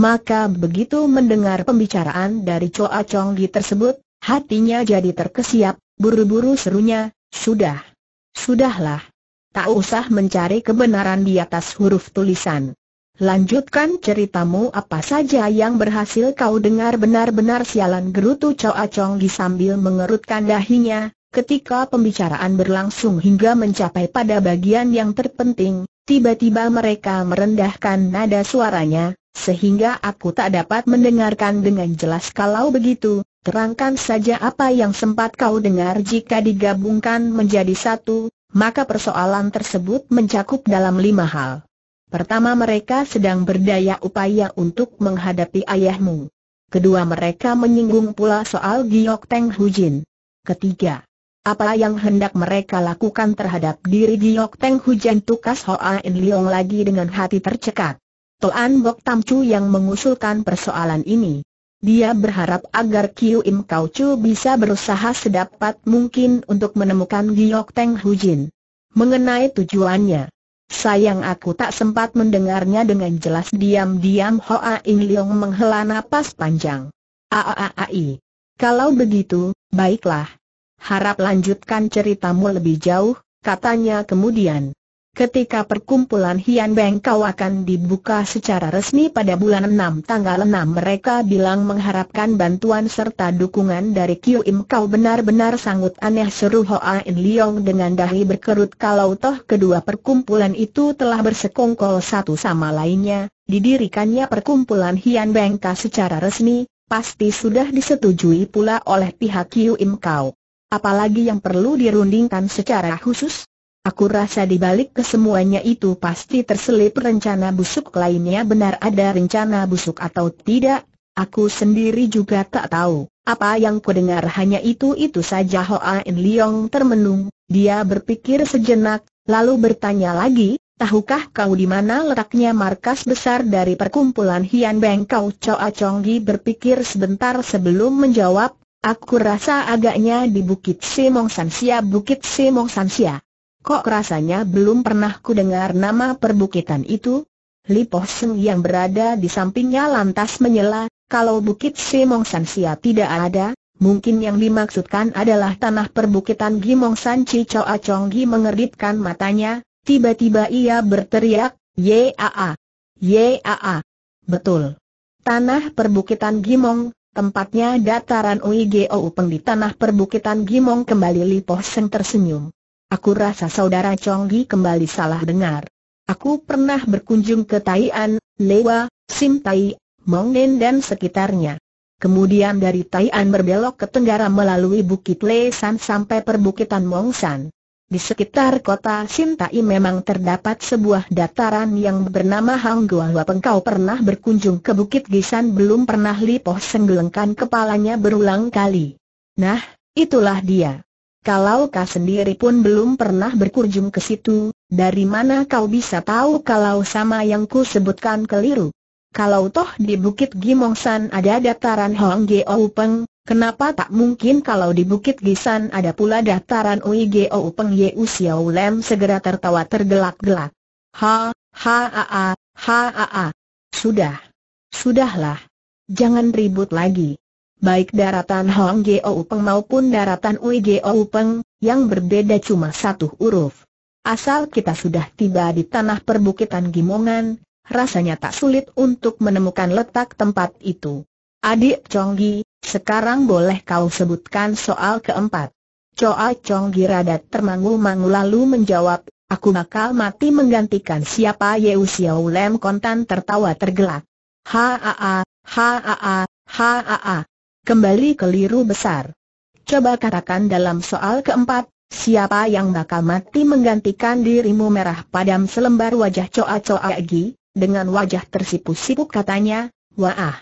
Maka begitu mendengar pembicaraan dari Choa Chong Gi tersebut, Hatinya jadi terkesiap, buru-buru serunya, sudah. Sudahlah. Tak usah mencari kebenaran di atas huruf tulisan. Lanjutkan ceritamu apa saja yang berhasil kau dengar benar-benar sialan gerutu Chow Acong di sambil mengerutkan dahinya, ketika pembicaraan berlangsung hingga mencapai pada bagian yang terpenting, tiba-tiba mereka merendahkan nada suaranya, sehingga aku tak dapat mendengarkan dengan jelas kalau begitu, terangkan saja apa yang sempat kau dengar jika digabungkan menjadi satu, maka persoalan tersebut mencakup dalam lima hal. Pertama mereka sedang berdaya upaya untuk menghadapi ayahmu. Kedua mereka menyinggung pula soal Giok Teng Hujin. Ketiga, apa yang hendak mereka lakukan terhadap diri Giok Teng Hujin Tukas Hoa In Leong lagi dengan hati tercekat. Toan Bok Chu yang mengusulkan persoalan ini dia berharap agar Kiu Im Kau Chu bisa berusaha sedapat mungkin untuk menemukan Giok Teng Jin. Mengenai tujuannya, sayang aku tak sempat mendengarnya dengan jelas diam-diam Hoa In Leong menghela napas panjang. Aaai. Kalau begitu, baiklah. Harap lanjutkan ceritamu lebih jauh, katanya kemudian ketika perkumpulan Hian Beng Kau akan dibuka secara resmi pada bulan 6 tanggal 6 mereka bilang mengharapkan bantuan serta dukungan dari Kiu Im Kau benar-benar sangat aneh seru Hoa In Leong dengan dahi berkerut kalau toh kedua perkumpulan itu telah bersekongkol satu sama lainnya, didirikannya perkumpulan Hian Beng Kau secara resmi, pasti sudah disetujui pula oleh pihak Kiu Im Kau. Apalagi yang perlu dirundingkan secara khusus? Aku rasa di balik kesemuanya itu pasti terselip rencana busuk lainnya benar ada rencana busuk atau tidak, aku sendiri juga tak tahu. Apa yang ku dengar hanya itu-itu saja Hoa In Leong termenung, dia berpikir sejenak, lalu bertanya lagi, tahukah kau di mana letaknya markas besar dari perkumpulan Hian Beng Kau Choa Chonggi berpikir sebentar sebelum menjawab, aku rasa agaknya di Bukit Simong Sansia Bukit Simong Sansia. Kok rasanya belum pernah ku dengar nama perbukitan itu? Li Po yang berada di sampingnya lantas menyela, kalau Bukit Simong Sansia tidak ada, mungkin yang dimaksudkan adalah tanah perbukitan Gimong San Cicoa Gi mengeritkan matanya, tiba-tiba ia berteriak, Yaa! Yaa! Betul. Tanah perbukitan Gimong, tempatnya dataran Uigou Peng di tanah perbukitan Gimong kembali Li Po tersenyum. Aku rasa saudara Chonggi kembali salah dengar. Aku pernah berkunjung ke Taian, Lewa, Simtai, Nen dan sekitarnya. Kemudian dari Taian berbelok ke tenggara melalui Bukit San sampai perbukitan Mongsan. Di sekitar kota Tai memang terdapat sebuah dataran yang bernama Hang Hangguahua. Pengkau pernah berkunjung ke Bukit Gisan belum pernah Lipoh senggelengkan kepalanya berulang kali. Nah, itulah dia. Kalau kau sendiri pun belum pernah berkunjung ke situ, dari mana kau bisa tahu kalau sama yang ku sebutkan keliru? Kalau toh di Bukit Gimongsan ada dataran Hong Oupeng, kenapa tak mungkin kalau di Bukit Gisan ada pula dataran Ui Oupeng Ye U Xiao Lem segera tertawa tergelak-gelak. Ha, ha, ha, ha, ha, ha, ha. Sudah. Sudahlah. Jangan ribut lagi baik daratan Hong Geo Peng maupun daratan Ui Geo Peng, yang berbeda cuma satu huruf. Asal kita sudah tiba di tanah perbukitan Gimongan, rasanya tak sulit untuk menemukan letak tempat itu. Adik Chonggi, sekarang boleh kau sebutkan soal keempat. Choa Chonggi radat termangu-mangu lalu menjawab, aku bakal mati menggantikan siapa Yeu Xiao Lem kontan tertawa tergelak. Haa, haa, haa, haa kembali keliru besar. Coba katakan dalam soal keempat, siapa yang bakal mati menggantikan dirimu merah padam selembar wajah Coa Coa Gi, dengan wajah tersipu-sipu katanya, wah.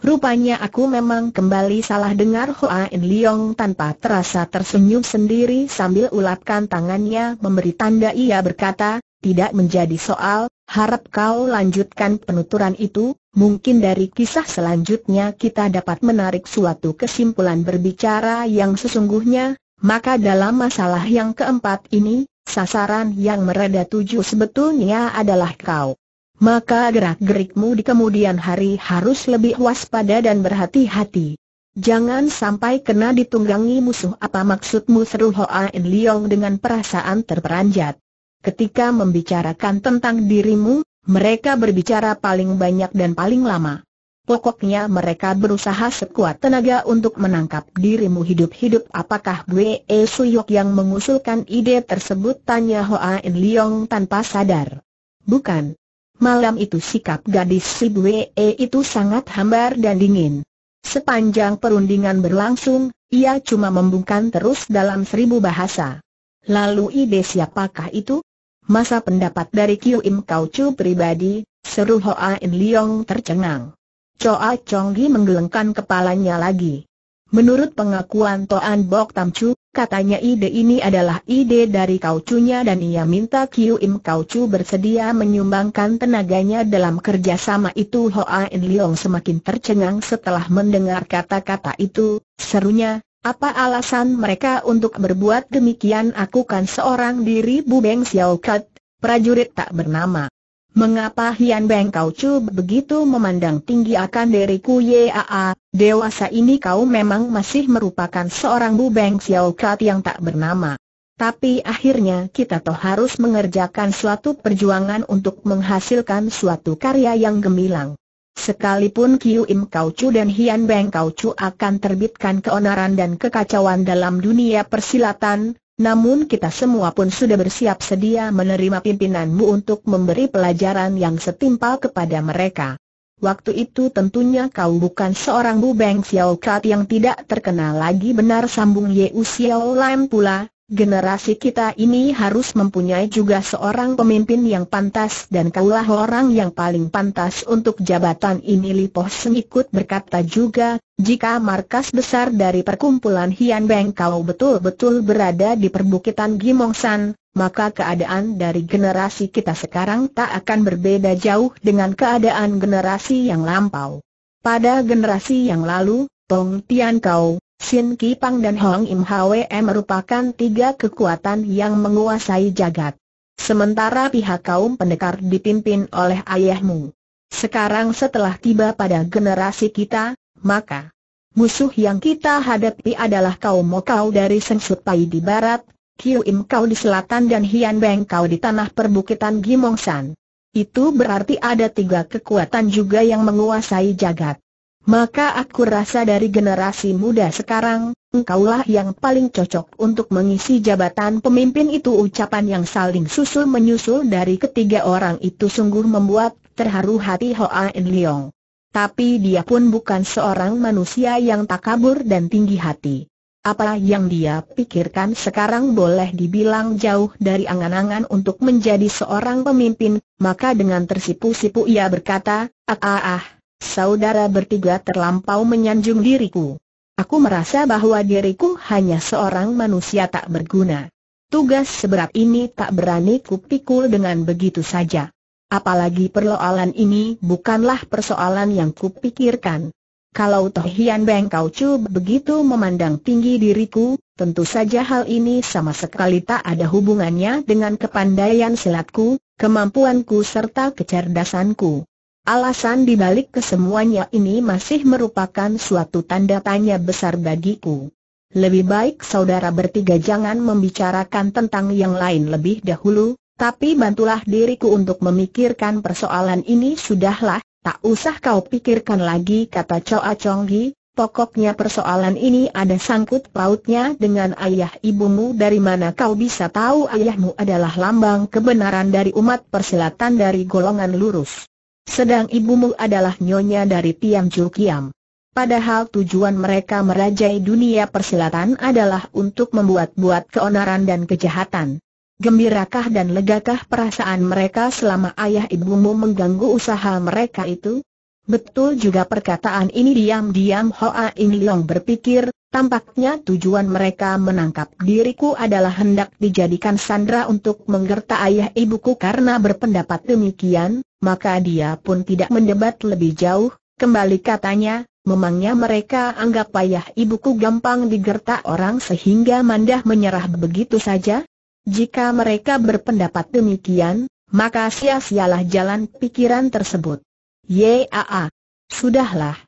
Rupanya aku memang kembali salah dengar Hoa In Leong tanpa terasa tersenyum sendiri sambil ulapkan tangannya memberi tanda ia berkata, tidak menjadi soal, Harap kau lanjutkan penuturan itu, mungkin dari kisah selanjutnya kita dapat menarik suatu kesimpulan berbicara yang sesungguhnya, maka dalam masalah yang keempat ini, sasaran yang mereda tujuh sebetulnya adalah kau. Maka gerak-gerikmu di kemudian hari harus lebih waspada dan berhati-hati. Jangan sampai kena ditunggangi musuh apa maksudmu seru Hoa In Leong dengan perasaan terperanjat. Ketika membicarakan tentang dirimu, mereka berbicara paling banyak dan paling lama. Pokoknya mereka berusaha sekuat tenaga untuk menangkap dirimu hidup-hidup Apakah E Suyok yang mengusulkan ide tersebut tanya Hoa In Leong tanpa sadar Bukan Malam itu sikap gadis si E itu sangat hambar dan dingin Sepanjang perundingan berlangsung, ia cuma membungkam terus dalam seribu bahasa Lalu ide siapakah itu? Masa pendapat dari Kiu Im Kau Chu pribadi, seru Hoa In Leong tercengang. Choa Chong Gi menggelengkan kepalanya lagi. Menurut pengakuan Toan Bok Tam Chu, katanya ide ini adalah ide dari Kau chu dan ia minta Kiu Im Kau Chu bersedia menyumbangkan tenaganya dalam kerjasama itu Hoa In Leong semakin tercengang setelah mendengar kata-kata itu, serunya, apa alasan mereka untuk berbuat demikian? Aku kan seorang diri Bu Beng Xiao Kat, prajurit tak bernama. Mengapa Hian Beng Kau Chu begitu memandang tinggi akan diriku Yaa, dewasa ini kau memang masih merupakan seorang Bu Beng Xiao Kat yang tak bernama. Tapi akhirnya kita toh harus mengerjakan suatu perjuangan untuk menghasilkan suatu karya yang gemilang. Sekalipun Kiu Im Kau Chu dan Hian Beng Kau Chu akan terbitkan keonaran dan kekacauan dalam dunia persilatan, namun kita semua pun sudah bersiap sedia menerima pimpinanmu untuk memberi pelajaran yang setimpal kepada mereka. Waktu itu tentunya kau bukan seorang Bu Beng Xiao Kat yang tidak terkenal lagi benar sambung Ye Xiao Lam pula, Generasi kita ini harus mempunyai juga seorang pemimpin yang pantas dan kaulah orang yang paling pantas untuk jabatan ini Lipoh Sengikut berkata juga, jika markas besar dari perkumpulan Hian Beng kau betul-betul berada di perbukitan Gimongsan, maka keadaan dari generasi kita sekarang tak akan berbeda jauh dengan keadaan generasi yang lampau. Pada generasi yang lalu, Tong Tian Kau, Sin Pang dan Hong Im Hwe merupakan tiga kekuatan yang menguasai jagat. Sementara pihak kaum pendekar dipimpin oleh ayahmu. Sekarang setelah tiba pada generasi kita, maka musuh yang kita hadapi adalah kaum Mokau dari Sengsupai di barat, Kiu Im Kau di selatan dan Hian Beng Kau di tanah perbukitan Gimongsan. Itu berarti ada tiga kekuatan juga yang menguasai jagat. Maka aku rasa dari generasi muda sekarang, engkaulah yang paling cocok untuk mengisi jabatan pemimpin itu Ucapan yang saling susul-menyusul dari ketiga orang itu sungguh membuat terharu hati Hoa En Leong Tapi dia pun bukan seorang manusia yang takabur dan tinggi hati Apa yang dia pikirkan sekarang boleh dibilang jauh dari angan-angan untuk menjadi seorang pemimpin Maka dengan tersipu-sipu ia berkata, ah ah ah saudara bertiga terlampau menyanjung diriku. Aku merasa bahwa diriku hanya seorang manusia tak berguna. Tugas seberat ini tak berani kupikul dengan begitu saja. Apalagi perloalan ini bukanlah persoalan yang kupikirkan. Kalau Toh Hian Beng Kau Chu begitu memandang tinggi diriku, tentu saja hal ini sama sekali tak ada hubungannya dengan kepandaian silatku, kemampuanku serta kecerdasanku. Alasan dibalik kesemuanya ini masih merupakan suatu tanda tanya besar bagiku. Lebih baik saudara bertiga jangan membicarakan tentang yang lain lebih dahulu, tapi bantulah diriku untuk memikirkan persoalan ini sudahlah, tak usah kau pikirkan lagi kata Choa Chong Gi, pokoknya persoalan ini ada sangkut pautnya dengan ayah ibumu dari mana kau bisa tahu ayahmu adalah lambang kebenaran dari umat persilatan dari golongan lurus. Sedang ibumu adalah nyonya dari Tiam Chu Kiam. Padahal tujuan mereka merajai dunia persilatan adalah untuk membuat-buat keonaran dan kejahatan. Gembirakah dan legakah perasaan mereka selama ayah ibumu mengganggu usaha mereka itu? Betul juga perkataan ini diam-diam Hoa In Leong berpikir, Tampaknya tujuan mereka menangkap diriku adalah hendak dijadikan sandra untuk menggerta ayah ibuku karena berpendapat demikian, maka dia pun tidak mendebat lebih jauh, kembali katanya, memangnya mereka anggap ayah ibuku gampang digerta orang sehingga mandah menyerah begitu saja? Jika mereka berpendapat demikian, maka sia-sialah jalan pikiran tersebut. Yaa, sudahlah.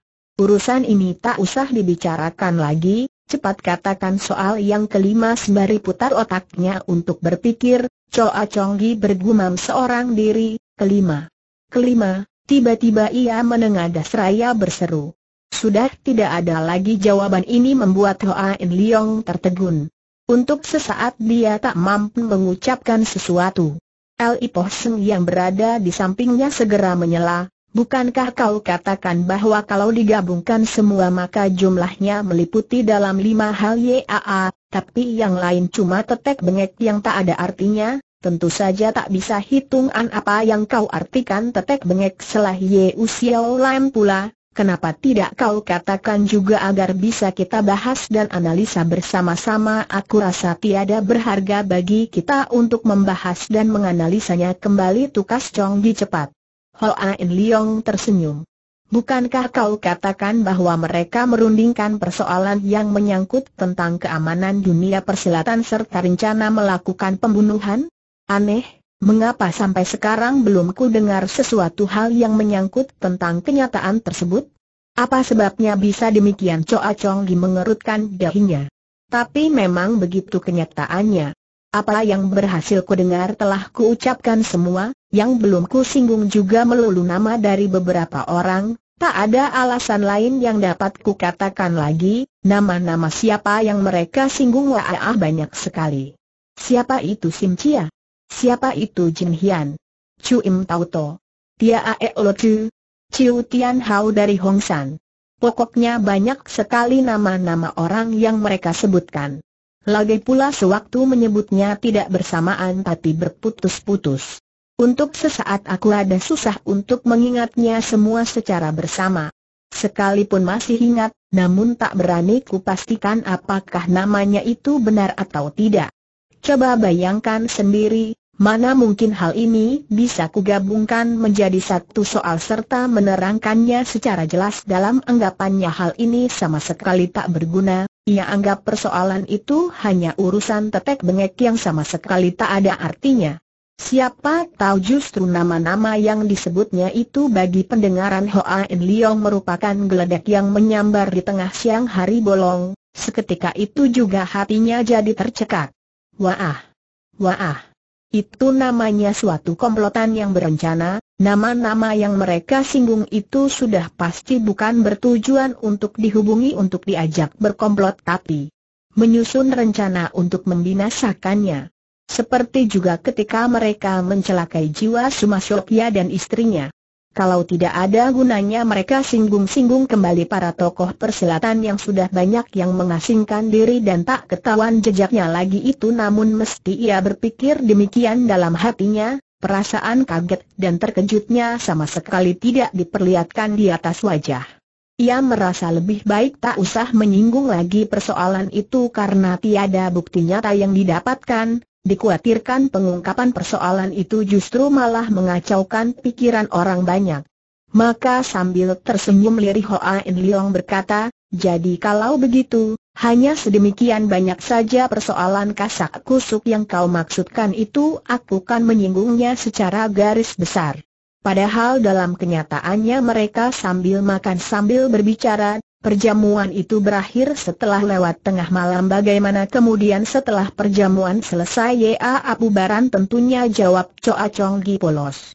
Urusan ini tak usah dibicarakan lagi, cepat katakan soal yang kelima sembari putar otaknya untuk berpikir, Choa Chonggi bergumam seorang diri, kelima. Kelima, tiba-tiba ia menengadah seraya berseru. Sudah tidak ada lagi jawaban ini membuat Hoa In Leong tertegun. Untuk sesaat dia tak mampu mengucapkan sesuatu. Li Poh Seng yang berada di sampingnya segera menyela, Bukankah kau katakan bahwa kalau digabungkan semua maka jumlahnya meliputi dalam lima hal YAA, tapi yang lain cuma tetek bengek yang tak ada artinya? Tentu saja tak bisa hitungan apa yang kau artikan tetek bengek selah Ye Usiao pula, kenapa tidak kau katakan juga agar bisa kita bahas dan analisa bersama-sama aku rasa tiada berharga bagi kita untuk membahas dan menganalisanya kembali tukas Chong Di cepat. Hoain Liong tersenyum. Bukankah kau katakan bahwa mereka merundingkan persoalan yang menyangkut tentang keamanan dunia persilatan serta rencana melakukan pembunuhan? Aneh, mengapa sampai sekarang belum ku dengar sesuatu hal yang menyangkut tentang kenyataan tersebut? Apa sebabnya bisa demikian Choa Chong Li mengerutkan dahinya? Tapi memang begitu kenyataannya. Apa yang berhasil kudengar telah kuucapkan semua, yang belum ku singgung juga melulu nama dari beberapa orang, tak ada alasan lain yang dapat ku katakan lagi, nama-nama siapa yang mereka singgung waah ah, ah, banyak sekali. Siapa itu Sim Chia? Siapa itu Jin Hian? Chu Im Tau To. Tia Ae Lo Chu. Chiu Tian Hao dari Hong San. Pokoknya banyak sekali nama-nama orang yang mereka sebutkan. Lagi pula sewaktu menyebutnya tidak bersamaan tapi berputus-putus. Untuk sesaat aku ada susah untuk mengingatnya semua secara bersama. Sekalipun masih ingat, namun tak berani kupastikan apakah namanya itu benar atau tidak. Coba bayangkan sendiri, mana mungkin hal ini bisa kugabungkan menjadi satu soal serta menerangkannya secara jelas dalam anggapannya hal ini sama sekali tak berguna, ia anggap persoalan itu hanya urusan tetek bengek yang sama sekali tak ada artinya. Siapa tahu justru nama-nama yang disebutnya itu bagi pendengaran Hoa In Leong merupakan geledek yang menyambar di tengah siang hari bolong, seketika itu juga hatinya jadi tercekak. Wah! Wah! Itu namanya suatu komplotan yang berencana, nama-nama yang mereka singgung itu sudah pasti bukan bertujuan untuk dihubungi untuk diajak berkomplot tapi menyusun rencana untuk membinasakannya. Seperti juga ketika mereka mencelakai jiwa Sumasyopya dan istrinya. Kalau tidak ada gunanya mereka singgung-singgung kembali para tokoh perselatan yang sudah banyak yang mengasingkan diri dan tak ketahuan jejaknya lagi itu namun mesti ia berpikir demikian dalam hatinya, perasaan kaget dan terkejutnya sama sekali tidak diperlihatkan di atas wajah. Ia merasa lebih baik tak usah menyinggung lagi persoalan itu karena tiada bukti nyata yang didapatkan, Dikuatirkan pengungkapan persoalan itu justru malah mengacaukan pikiran orang banyak. Maka sambil tersenyum Liri Hoa In Leong berkata, jadi kalau begitu, hanya sedemikian banyak saja persoalan kasak kusuk yang kau maksudkan itu aku kan menyinggungnya secara garis besar. Padahal dalam kenyataannya mereka sambil makan sambil berbicara, Perjamuan itu berakhir setelah lewat tengah malam bagaimana kemudian setelah perjamuan selesai Ya Abu Baran tentunya jawab Coa Chong Gi polos.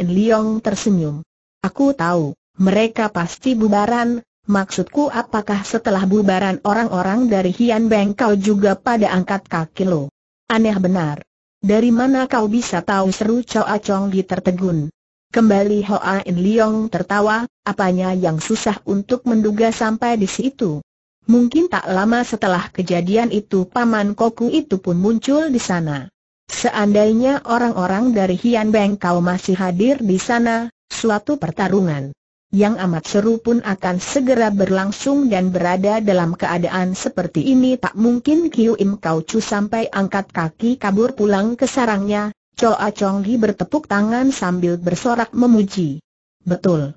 In Leong tersenyum. Aku tahu, mereka pasti bubaran, maksudku apakah setelah bubaran orang-orang dari Hian Beng kau juga pada angkat kaki lo? Aneh benar. Dari mana kau bisa tahu seru Coa Chong Gi tertegun? Kembali Hoa In Leong tertawa, apanya yang susah untuk menduga sampai di situ. Mungkin tak lama setelah kejadian itu Paman Koku itu pun muncul di sana. Seandainya orang-orang dari Hian Beng kau masih hadir di sana, suatu pertarungan yang amat seru pun akan segera berlangsung dan berada dalam keadaan seperti ini tak mungkin Kiu Im Kau Chu sampai angkat kaki kabur pulang ke sarangnya, Choa Chong Gi bertepuk tangan sambil bersorak memuji. Betul.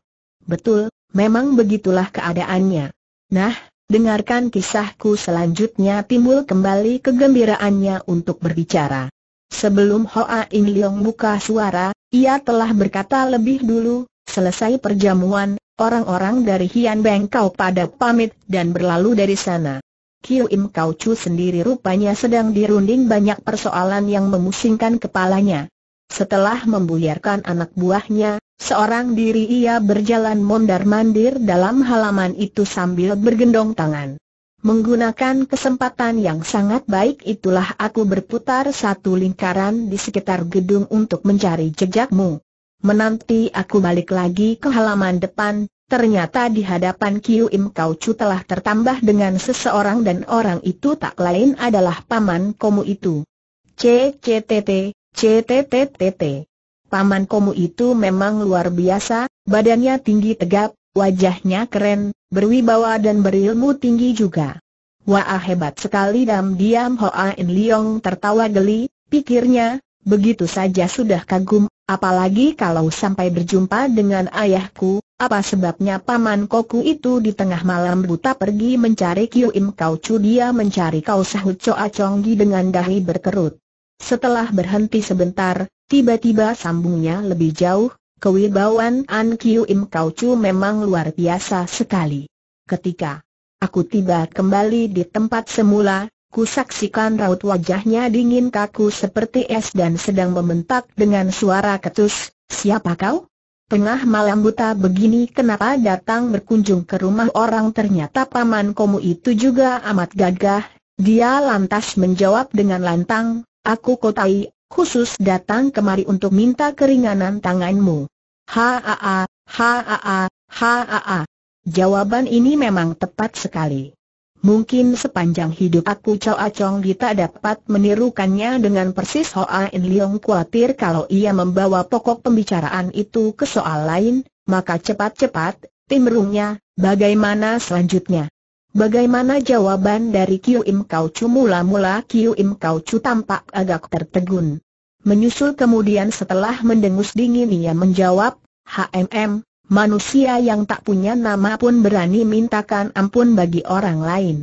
Betul, memang begitulah keadaannya. Nah, dengarkan kisahku selanjutnya timbul kembali kegembiraannya untuk berbicara. Sebelum Hoa In Leong buka suara, ia telah berkata lebih dulu, selesai perjamuan, orang-orang dari Hian Bengkau pada pamit dan berlalu dari sana. Kiu Im Kau Chu sendiri rupanya sedang dirunding banyak persoalan yang memusingkan kepalanya. Setelah membuyarkan anak buahnya, seorang diri ia berjalan mondar-mandir dalam halaman itu sambil bergendong tangan. Menggunakan kesempatan yang sangat baik itulah aku berputar satu lingkaran di sekitar gedung untuk mencari jejakmu. Menanti aku balik lagi ke halaman depan, Ternyata di hadapan Kiu Im Kau Chu telah tertambah dengan seseorang dan orang itu tak lain adalah paman komu itu. C C C T T T T T. Paman komu itu memang luar biasa, badannya tinggi tegap, wajahnya keren, berwibawa dan berilmu tinggi juga. Wah hebat sekali dam diam Hoa In Leong tertawa geli, pikirnya, begitu saja sudah kagum, apalagi kalau sampai berjumpa dengan ayahku, apa sebabnya Paman Koku itu di tengah malam buta pergi mencari Kiu Im Kau Chu dia mencari kau sahut Choa Gi dengan dahi berkerut. Setelah berhenti sebentar, tiba-tiba sambungnya lebih jauh, kewibawaan An Kiu Im Kau Chu memang luar biasa sekali. Ketika aku tiba kembali di tempat semula, ku saksikan raut wajahnya dingin kaku seperti es dan sedang membentak dengan suara ketus, siapa kau? Tengah malam buta begini kenapa datang berkunjung ke rumah orang ternyata paman kamu itu juga amat gagah, dia lantas menjawab dengan lantang, aku kotai, khusus datang kemari untuk minta keringanan tanganmu. Haa, haa, haa, haa. Jawaban ini memang tepat sekali. Mungkin sepanjang hidup aku Choa Chong Di tak dapat menirukannya dengan persis Hoa In Leong khawatir kalau ia membawa pokok pembicaraan itu ke soal lain, maka cepat-cepat, timrungnya, bagaimana selanjutnya? Bagaimana jawaban dari Kiu Im Kau Chu mula-mula Kiu Im Kau Chu tampak agak tertegun. Menyusul kemudian setelah mendengus dingin ia menjawab, HMM, Manusia yang tak punya nama pun berani mintakan ampun bagi orang lain.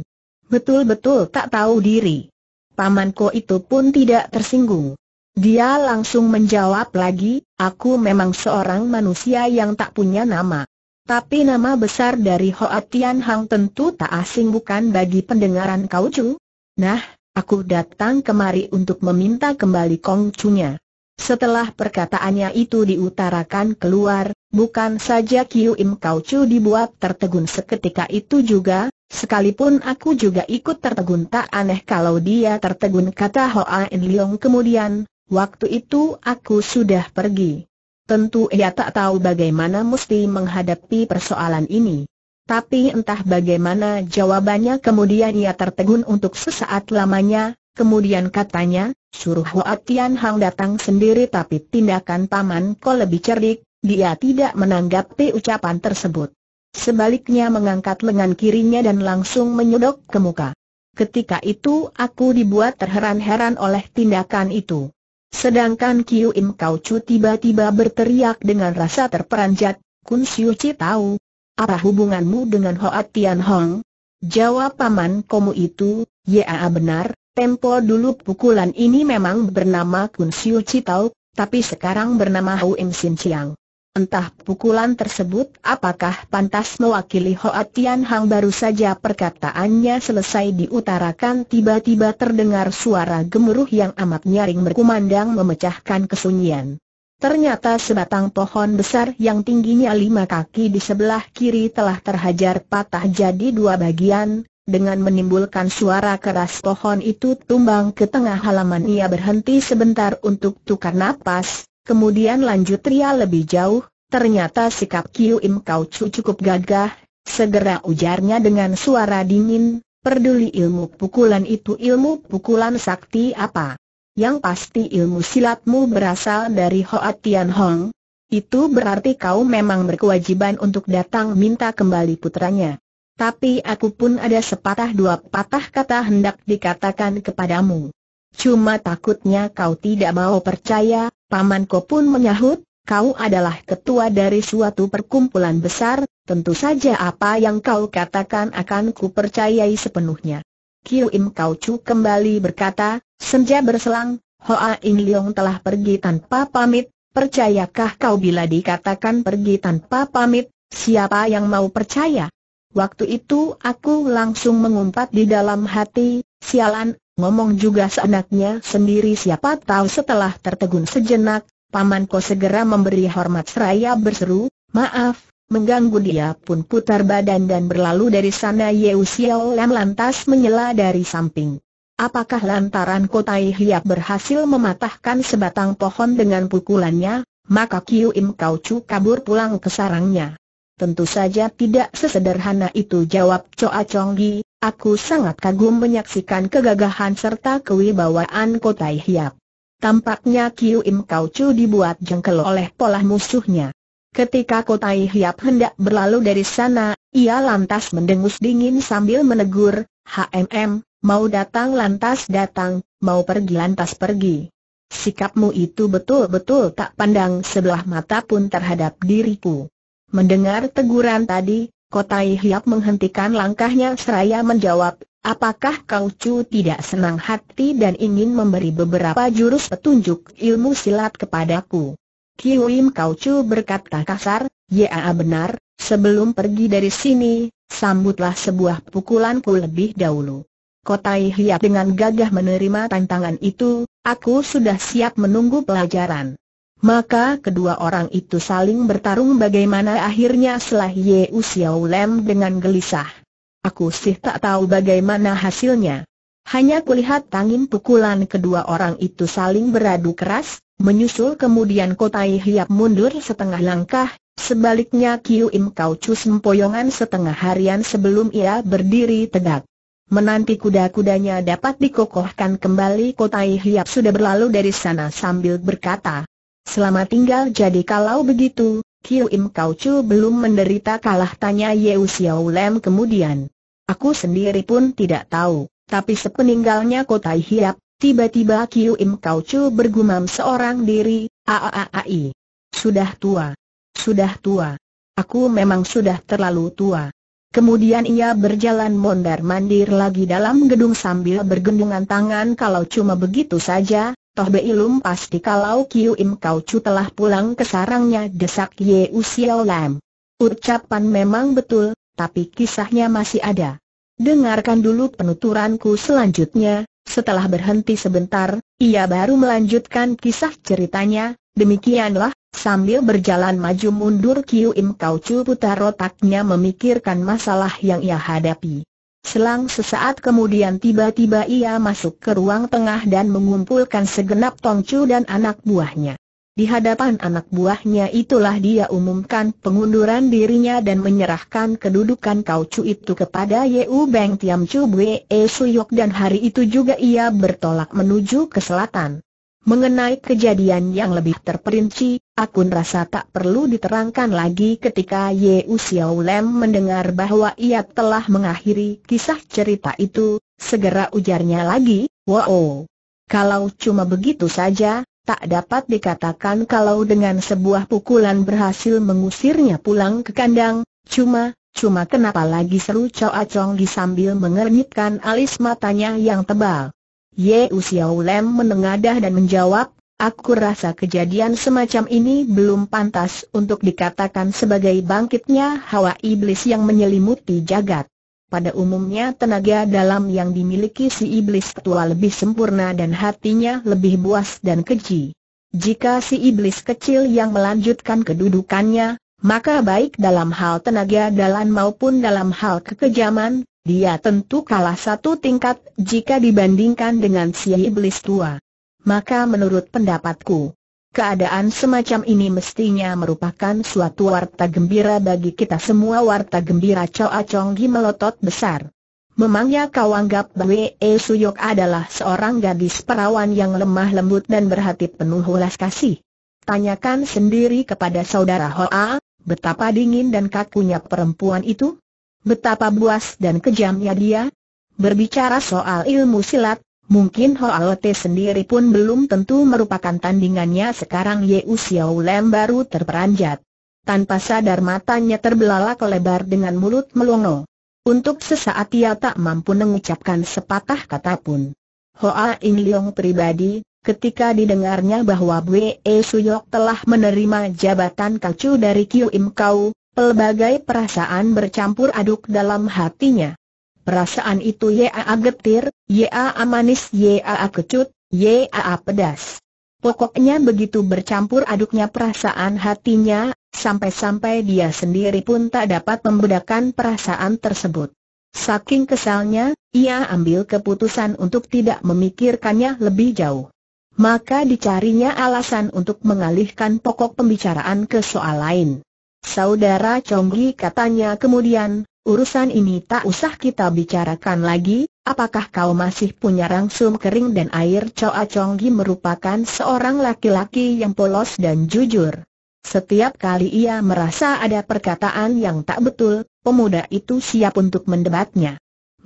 Betul-betul tak tahu diri. Pamanku itu pun tidak tersinggung. Dia langsung menjawab lagi, aku memang seorang manusia yang tak punya nama. Tapi nama besar dari Hoa Tian Hang tentu tak asing bukan bagi pendengaran kau cu. Nah, aku datang kemari untuk meminta kembali Kong Chunya. Setelah perkataannya itu diutarakan keluar, bukan saja Kiu Im Kau Chu dibuat tertegun seketika itu juga, sekalipun aku juga ikut tertegun tak aneh kalau dia tertegun kata Hoa In Leong kemudian, waktu itu aku sudah pergi. Tentu ia tak tahu bagaimana mesti menghadapi persoalan ini. Tapi entah bagaimana jawabannya kemudian ia tertegun untuk sesaat lamanya, kemudian katanya, suruh Hoa Tian Hang datang sendiri tapi tindakan Paman Ko lebih cerdik, dia tidak menanggapi ucapan tersebut. Sebaliknya mengangkat lengan kirinya dan langsung menyodok ke muka. Ketika itu aku dibuat terheran-heran oleh tindakan itu. Sedangkan Kiu Im Kau Chu tiba-tiba berteriak dengan rasa terperanjat, Kun Siu Chi tahu, apa hubunganmu dengan Hoa Tian Hong? Jawab paman komu itu, ya benar, Tempo dulu pukulan ini memang bernama Kun Siu Citau, tapi sekarang bernama Hou Im Sin Chiang. Entah pukulan tersebut apakah pantas mewakili Hoa Tian Hang baru saja perkataannya selesai diutarakan tiba-tiba terdengar suara gemuruh yang amat nyaring berkumandang memecahkan kesunyian. Ternyata sebatang pohon besar yang tingginya lima kaki di sebelah kiri telah terhajar patah jadi dua bagian, dengan menimbulkan suara keras pohon itu tumbang ke tengah halaman ia berhenti sebentar untuk tukar napas, kemudian lanjut ria lebih jauh, ternyata sikap Kiu Im Kau Chu cukup gagah, segera ujarnya dengan suara dingin, perduli ilmu pukulan itu ilmu pukulan sakti apa. Yang pasti ilmu silatmu berasal dari Hoa Tian Hong. Itu berarti kau memang berkewajiban untuk datang minta kembali putranya. Tapi aku pun ada sepatah dua patah kata hendak dikatakan kepadamu. Cuma takutnya kau tidak mau percaya, pamanku pun menyahut, kau adalah ketua dari suatu perkumpulan besar, tentu saja apa yang kau katakan akan kupercayai sepenuhnya. Kiu Im Kau Chu kembali berkata, senja berselang, Hoa In Leong telah pergi tanpa pamit, percayakah kau bila dikatakan pergi tanpa pamit, siapa yang mau percaya? Waktu itu aku langsung mengumpat di dalam hati, sialan, ngomong juga seenaknya sendiri siapa tahu setelah tertegun sejenak, pamanku segera memberi hormat seraya berseru, maaf, mengganggu dia pun putar badan dan berlalu dari sana Yeu Xiao Lam lantas menyela dari samping. Apakah lantaran Kotai Hiap berhasil mematahkan sebatang pohon dengan pukulannya, maka Kiu Im Kau Chu kabur pulang ke sarangnya. Tentu saja tidak sesederhana itu jawab Coa Chong Gi, aku sangat kagum menyaksikan kegagahan serta kewibawaan Kotai Hiap. Tampaknya Kiu Im Kau Chu dibuat jengkel oleh pola musuhnya. Ketika Kotai Hiap hendak berlalu dari sana, ia lantas mendengus dingin sambil menegur, HMM, mau datang lantas datang, mau pergi lantas pergi. Sikapmu itu betul-betul tak pandang sebelah mata pun terhadap diriku. Mendengar teguran tadi, Kotai Hiap menghentikan langkahnya seraya menjawab, apakah kau cu tidak senang hati dan ingin memberi beberapa jurus petunjuk ilmu silat kepadaku? Kiwim Kau Chu berkata kasar, ya benar, sebelum pergi dari sini, sambutlah sebuah pukulanku lebih dahulu. Kotai Hiap dengan gagah menerima tantangan itu, aku sudah siap menunggu pelajaran. Maka kedua orang itu saling bertarung bagaimana akhirnya setelah Ye Xiao Lem dengan gelisah. Aku sih tak tahu bagaimana hasilnya. Hanya kulihat tangin pukulan kedua orang itu saling beradu keras, menyusul kemudian Kotai Hiap mundur setengah langkah, sebaliknya Kiu Im Kau Chu sempoyongan setengah harian sebelum ia berdiri tegak. Menanti kuda-kudanya dapat dikokohkan kembali Kotai Hiap sudah berlalu dari sana sambil berkata, Selama tinggal jadi kalau begitu, Kiu Im Kau Chu belum menderita kalah tanya Yeu Xiao Lem kemudian. Aku sendiri pun tidak tahu, tapi sepeninggalnya kota Hiap, tiba-tiba Kiu Im Kau Chu bergumam seorang diri, A-A-A-I. Sudah tua. Sudah tua. Aku memang sudah terlalu tua. Kemudian ia berjalan mondar-mandir lagi dalam gedung sambil bergendungan tangan kalau cuma begitu saja, Toh Beilum pasti kalau Kiu Im Kau Chu telah pulang ke sarangnya desak Ye Usiao Lam. Ucapan memang betul, tapi kisahnya masih ada. Dengarkan dulu penuturanku selanjutnya, setelah berhenti sebentar, ia baru melanjutkan kisah ceritanya, demikianlah, sambil berjalan maju mundur Kiu Im Kau Chu putar otaknya memikirkan masalah yang ia hadapi. Selang sesaat kemudian tiba-tiba ia masuk ke ruang tengah dan mengumpulkan segenap Tongcu dan anak buahnya. Di hadapan anak buahnya itulah dia umumkan pengunduran dirinya dan menyerahkan kedudukan Kaucu itu kepada Yeu Beng Tiam Chu Bwe e Suyok dan hari itu juga ia bertolak menuju ke selatan. Mengenai kejadian yang lebih terperinci, aku rasa tak perlu diterangkan lagi ketika Ye Xiao Lem mendengar bahwa ia telah mengakhiri kisah cerita itu, segera ujarnya lagi, wow, kalau cuma begitu saja, tak dapat dikatakan kalau dengan sebuah pukulan berhasil mengusirnya pulang ke kandang, cuma, cuma kenapa lagi seru Choa Acong disambil mengernyitkan alis matanya yang tebal. Ye Usiao Lem menengadah dan menjawab, Aku rasa kejadian semacam ini belum pantas untuk dikatakan sebagai bangkitnya hawa iblis yang menyelimuti jagat. Pada umumnya tenaga dalam yang dimiliki si iblis tua lebih sempurna dan hatinya lebih buas dan keji. Jika si iblis kecil yang melanjutkan kedudukannya, maka baik dalam hal tenaga dalam maupun dalam hal kekejaman, dia tentu kalah satu tingkat jika dibandingkan dengan si iblis tua. Maka menurut pendapatku, keadaan semacam ini mestinya merupakan suatu warta gembira bagi kita semua warta gembira Chow Chong melotot besar. Memangnya kau anggap Bwe e Suyok adalah seorang gadis perawan yang lemah lembut dan berhati penuh welas kasih? Tanyakan sendiri kepada saudara Hoa, betapa dingin dan kakunya perempuan itu? Betapa buas dan kejamnya dia. Berbicara soal ilmu silat, mungkin Hoaote sendiri pun belum tentu merupakan tandingannya sekarang Yeu Xiao Lem baru terperanjat. Tanpa sadar matanya terbelalak lebar dengan mulut melongo. Untuk sesaat ia tak mampu mengucapkan sepatah kata pun. Hoa In Leong pribadi, ketika didengarnya bahwa Bwe Suyok telah menerima jabatan kacu dari Kiu Im Kau, Pelbagai perasaan bercampur aduk dalam hatinya. Perasaan itu yaa getir, yaa manis, yaa kecut, yaa pedas. Pokoknya begitu bercampur aduknya perasaan hatinya, sampai-sampai dia sendiri pun tak dapat membedakan perasaan tersebut. Saking kesalnya, ia ambil keputusan untuk tidak memikirkannya lebih jauh. Maka dicarinya alasan untuk mengalihkan pokok pembicaraan ke soal lain. Saudara Chonggi katanya kemudian, urusan ini tak usah kita bicarakan lagi, apakah kau masih punya rangsum kering dan air Choa Chonggi merupakan seorang laki-laki yang polos dan jujur. Setiap kali ia merasa ada perkataan yang tak betul, pemuda itu siap untuk mendebatnya.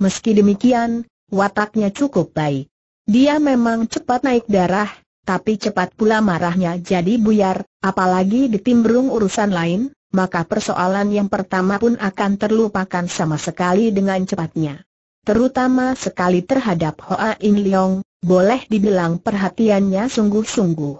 Meski demikian, wataknya cukup baik. Dia memang cepat naik darah, tapi cepat pula marahnya jadi buyar, apalagi ditimbrung urusan lain, maka persoalan yang pertama pun akan terlupakan sama sekali dengan cepatnya. Terutama sekali terhadap Hoa In Leong, boleh dibilang perhatiannya sungguh-sungguh.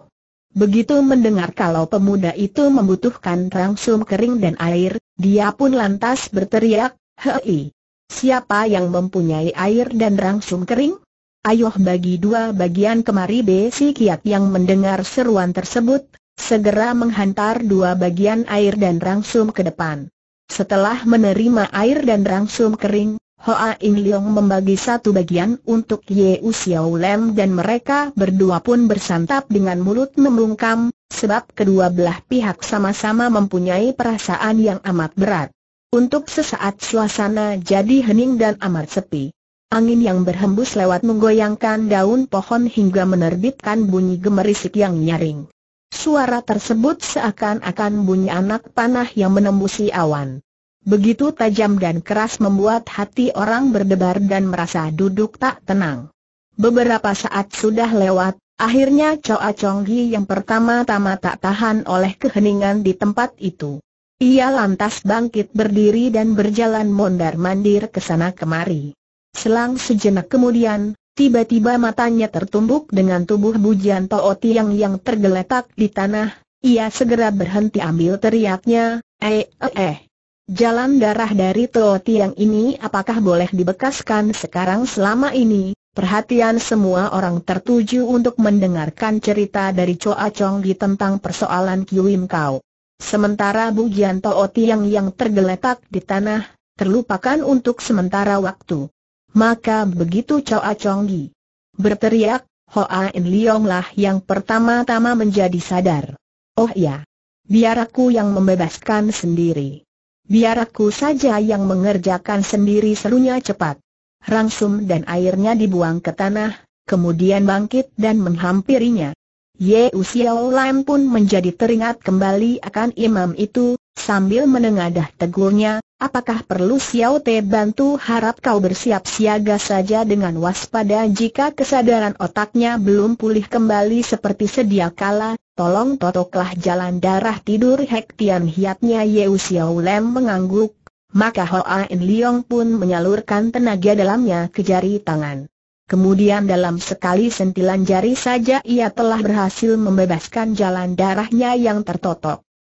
Begitu mendengar kalau pemuda itu membutuhkan rangsum kering dan air, dia pun lantas berteriak, Hei! Siapa yang mempunyai air dan rangsum kering? Ayoh bagi dua bagian kemari besi kiat yang mendengar seruan tersebut, Segera menghantar dua bagian air dan rangsum ke depan. Setelah menerima air dan rangsum kering, Hoa In Leong membagi satu bagian untuk Ye U Xiao Lem dan mereka berdua pun bersantap dengan mulut membungkam, sebab kedua belah pihak sama-sama mempunyai perasaan yang amat berat. Untuk sesaat suasana jadi hening dan amat sepi. Angin yang berhembus lewat menggoyangkan daun pohon hingga menerbitkan bunyi gemerisik yang nyaring. Suara tersebut seakan-akan bunyi anak panah yang menembusi awan. Begitu tajam dan keras membuat hati orang berdebar dan merasa duduk tak tenang. Beberapa saat sudah lewat, akhirnya Choa Chong yang pertama-tama tak tahan oleh keheningan di tempat itu. Ia lantas bangkit berdiri dan berjalan mondar-mandir ke sana kemari. Selang sejenak kemudian, Tiba-tiba matanya tertumbuk dengan tubuh bujian Tao Tiang yang tergeletak di tanah, ia segera berhenti ambil teriaknya, eh eh eh. Jalan darah dari Tao Tiang ini apakah boleh dibekaskan sekarang selama ini? Perhatian semua orang tertuju untuk mendengarkan cerita dari Choa Chong tentang persoalan Kiwim Kau. Sementara bujian Tao Tiang yang tergeletak di tanah, terlupakan untuk sementara waktu. Maka begitu Choa Chonggi berteriak, Hoa In Leong lah yang pertama-tama menjadi sadar. Oh ya, biar aku yang membebaskan sendiri. Biar aku saja yang mengerjakan sendiri serunya cepat. Rangsum dan airnya dibuang ke tanah, kemudian bangkit dan menghampirinya. Ye Usiao Lam pun menjadi teringat kembali akan imam itu, sambil menengadah tegurnya, Apakah perlu Xiao Te bantu harap kau bersiap siaga saja dengan waspada jika kesadaran otaknya belum pulih kembali seperti sedia kala, tolong totoklah jalan darah tidur hektian hiatnya Yeu Xiao Lem mengangguk, maka Hoa En Leong pun menyalurkan tenaga dalamnya ke jari tangan. Kemudian dalam sekali sentilan jari saja ia telah berhasil membebaskan jalan darahnya yang tertotok.